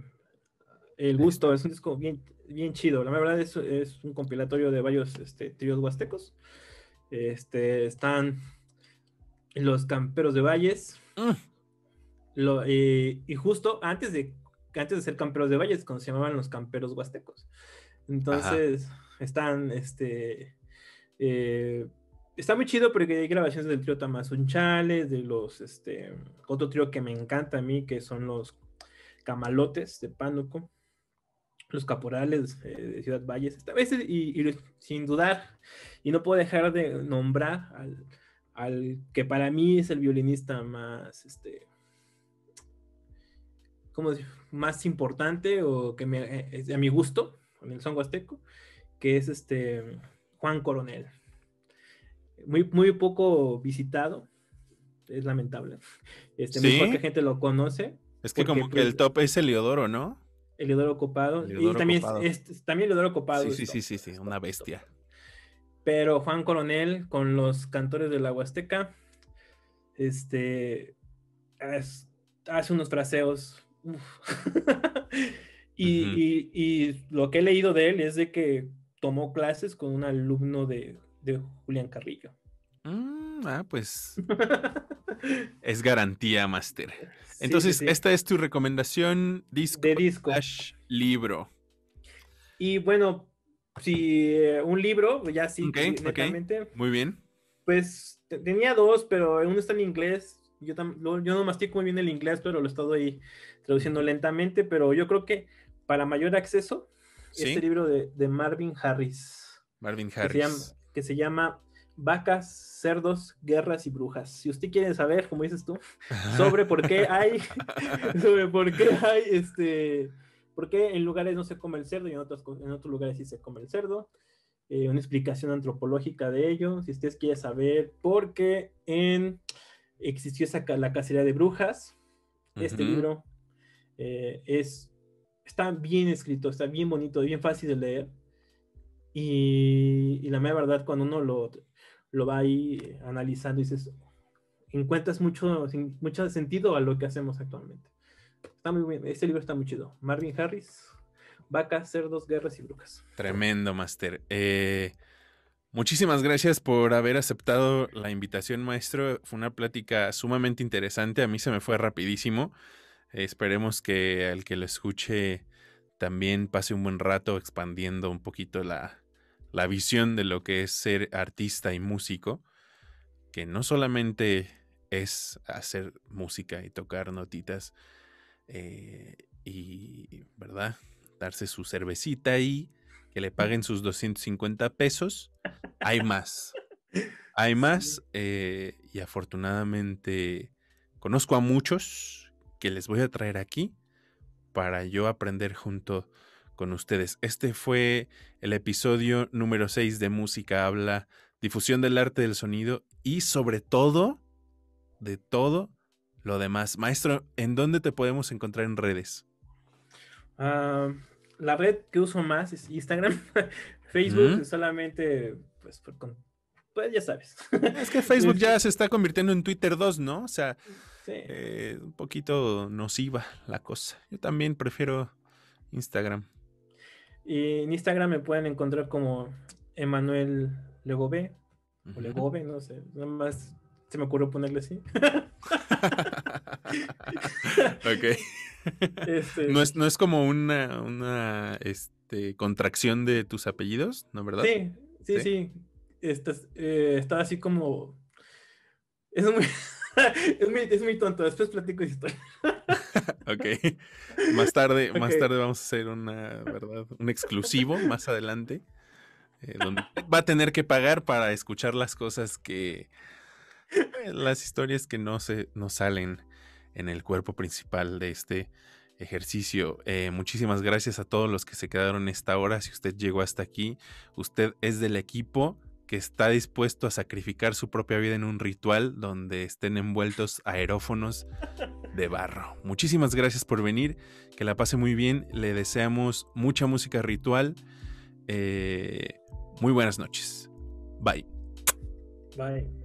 El Gusto es un disco bien bien chido. La verdad es, un compilatorio de varios este, tríos huastecos. Este, están los camperos de valles. Mm. y justo antes de, antes de ser camperos de valles, cuando se llamaban los camperos huastecos. Entonces, están, este, eh, está muy chido porque hay grabaciones del trío Tamazunchales, de los, este, otro trío que me encanta a mí, que son los camalotes de Pánuco los caporales eh, de Ciudad Valles, esta vez, y, sin dudar, y no puedo dejar de nombrar al, que para mí es el violinista más, este, ¿cómo más importante o que me, eh, a mi gusto, con el son huasteco, que es este Juan Coronel. Muy, muy poco visitado, es lamentable. Este, muy gente lo conoce. Es que como que el pues, top es Heliodoro ¿no? Eliodoro Copado. y también, este, también Copado. Sí, sí, sí, sí, una bestia. Pero Juan Coronel con los cantores de la Huasteca, este, hace unos fraseos. y, lo que he leído de él es de que tomó clases con un alumno de, Julián Carrillo. Mm, ah, pues es garantía, máster. Entonces, esta es tu recomendación disco, de libro. Y bueno, si eh, un libro, pues ya sí, okay, Muy bien. Pues tenía dos, pero uno está en inglés. Yo, yo no mastico muy bien el inglés, pero lo he estado ahí traduciendo lentamente. Pero yo creo que para mayor acceso, este libro de, Marvin Harris. Marvin Harris. que se llama vacas, cerdos, guerras y brujas. Si usted quiere saber, como dices tú, sobre por qué hay, sobre por qué hay, este, por qué en lugares no se come el cerdo y en otros, en otros lugares sí se come el cerdo, eh, una explicación antropológica de ello. Si usted quiere saber por qué en, existió esa, la cacería de brujas, este libro eh, es, está bien escrito, está bien bonito, bien fácil de leer. Y, la verdad, cuando uno lo, lo va ahí analizando y dices, encuentras mucho, mucho sentido a lo que hacemos actualmente. Está muy bien, este libro está muy chido. Marvin Harris, hacer Cerdos, Guerras y Brujas. Tremendo, Master. Eh, muchísimas gracias por haber aceptado la invitación, maestro. Fue una plática sumamente interesante. A mí se me fue rapidísimo. esperemos que al que lo escuche también pase un buen rato expandiendo un poquito la, la visión de lo que es ser artista y músico, que no solamente es hacer música y tocar notitas eh, y, ¿verdad? Darse su cervecita y que le paguen sus 250 pesos. Hay más. Hay más eh, y afortunadamente conozco a muchos que les voy a traer aquí para yo aprender junto con ustedes. Este fue el episodio número 6 de Música Habla, difusión del arte del sonido y sobre todo, de todo lo demás. Maestro, ¿en dónde te podemos encontrar en redes? Ah, la red que uso más es Instagram, Facebook, solamente pues, pues ya sabes. Ah, es que Facebook ya se está convirtiendo en Twitter 2, ¿no? O sea, eh, un poquito nociva la cosa. Yo también prefiero Instagram. Y en Instagram me pueden encontrar como Emanuel Legove. o Legove, no sé, nada más se me ocurrió ponerle así. ok. Este. No, es, como una, este, contracción de tus apellidos, ¿no verdad? Sí, sí, sí. Está eh, estaba así como... Es muy... es muy... tonto, después platico historia. ok. Más tarde, más tarde vamos a hacer una, ¿verdad? Un exclusivo más adelante. Eh, donde va a tener que pagar para escuchar las cosas que. Eh, las historias que no se no salen en el cuerpo principal de este ejercicio. Eh, muchísimas gracias a todos los que se quedaron esta hora. Si usted llegó hasta aquí, usted es del equipo que está dispuesto a sacrificar su propia vida en un ritual donde estén envueltos aerófonos de barro. Muchísimas gracias por venir, que la pase muy bien, le deseamos mucha música ritual. Eh, muy buenas noches. Bye. Bye.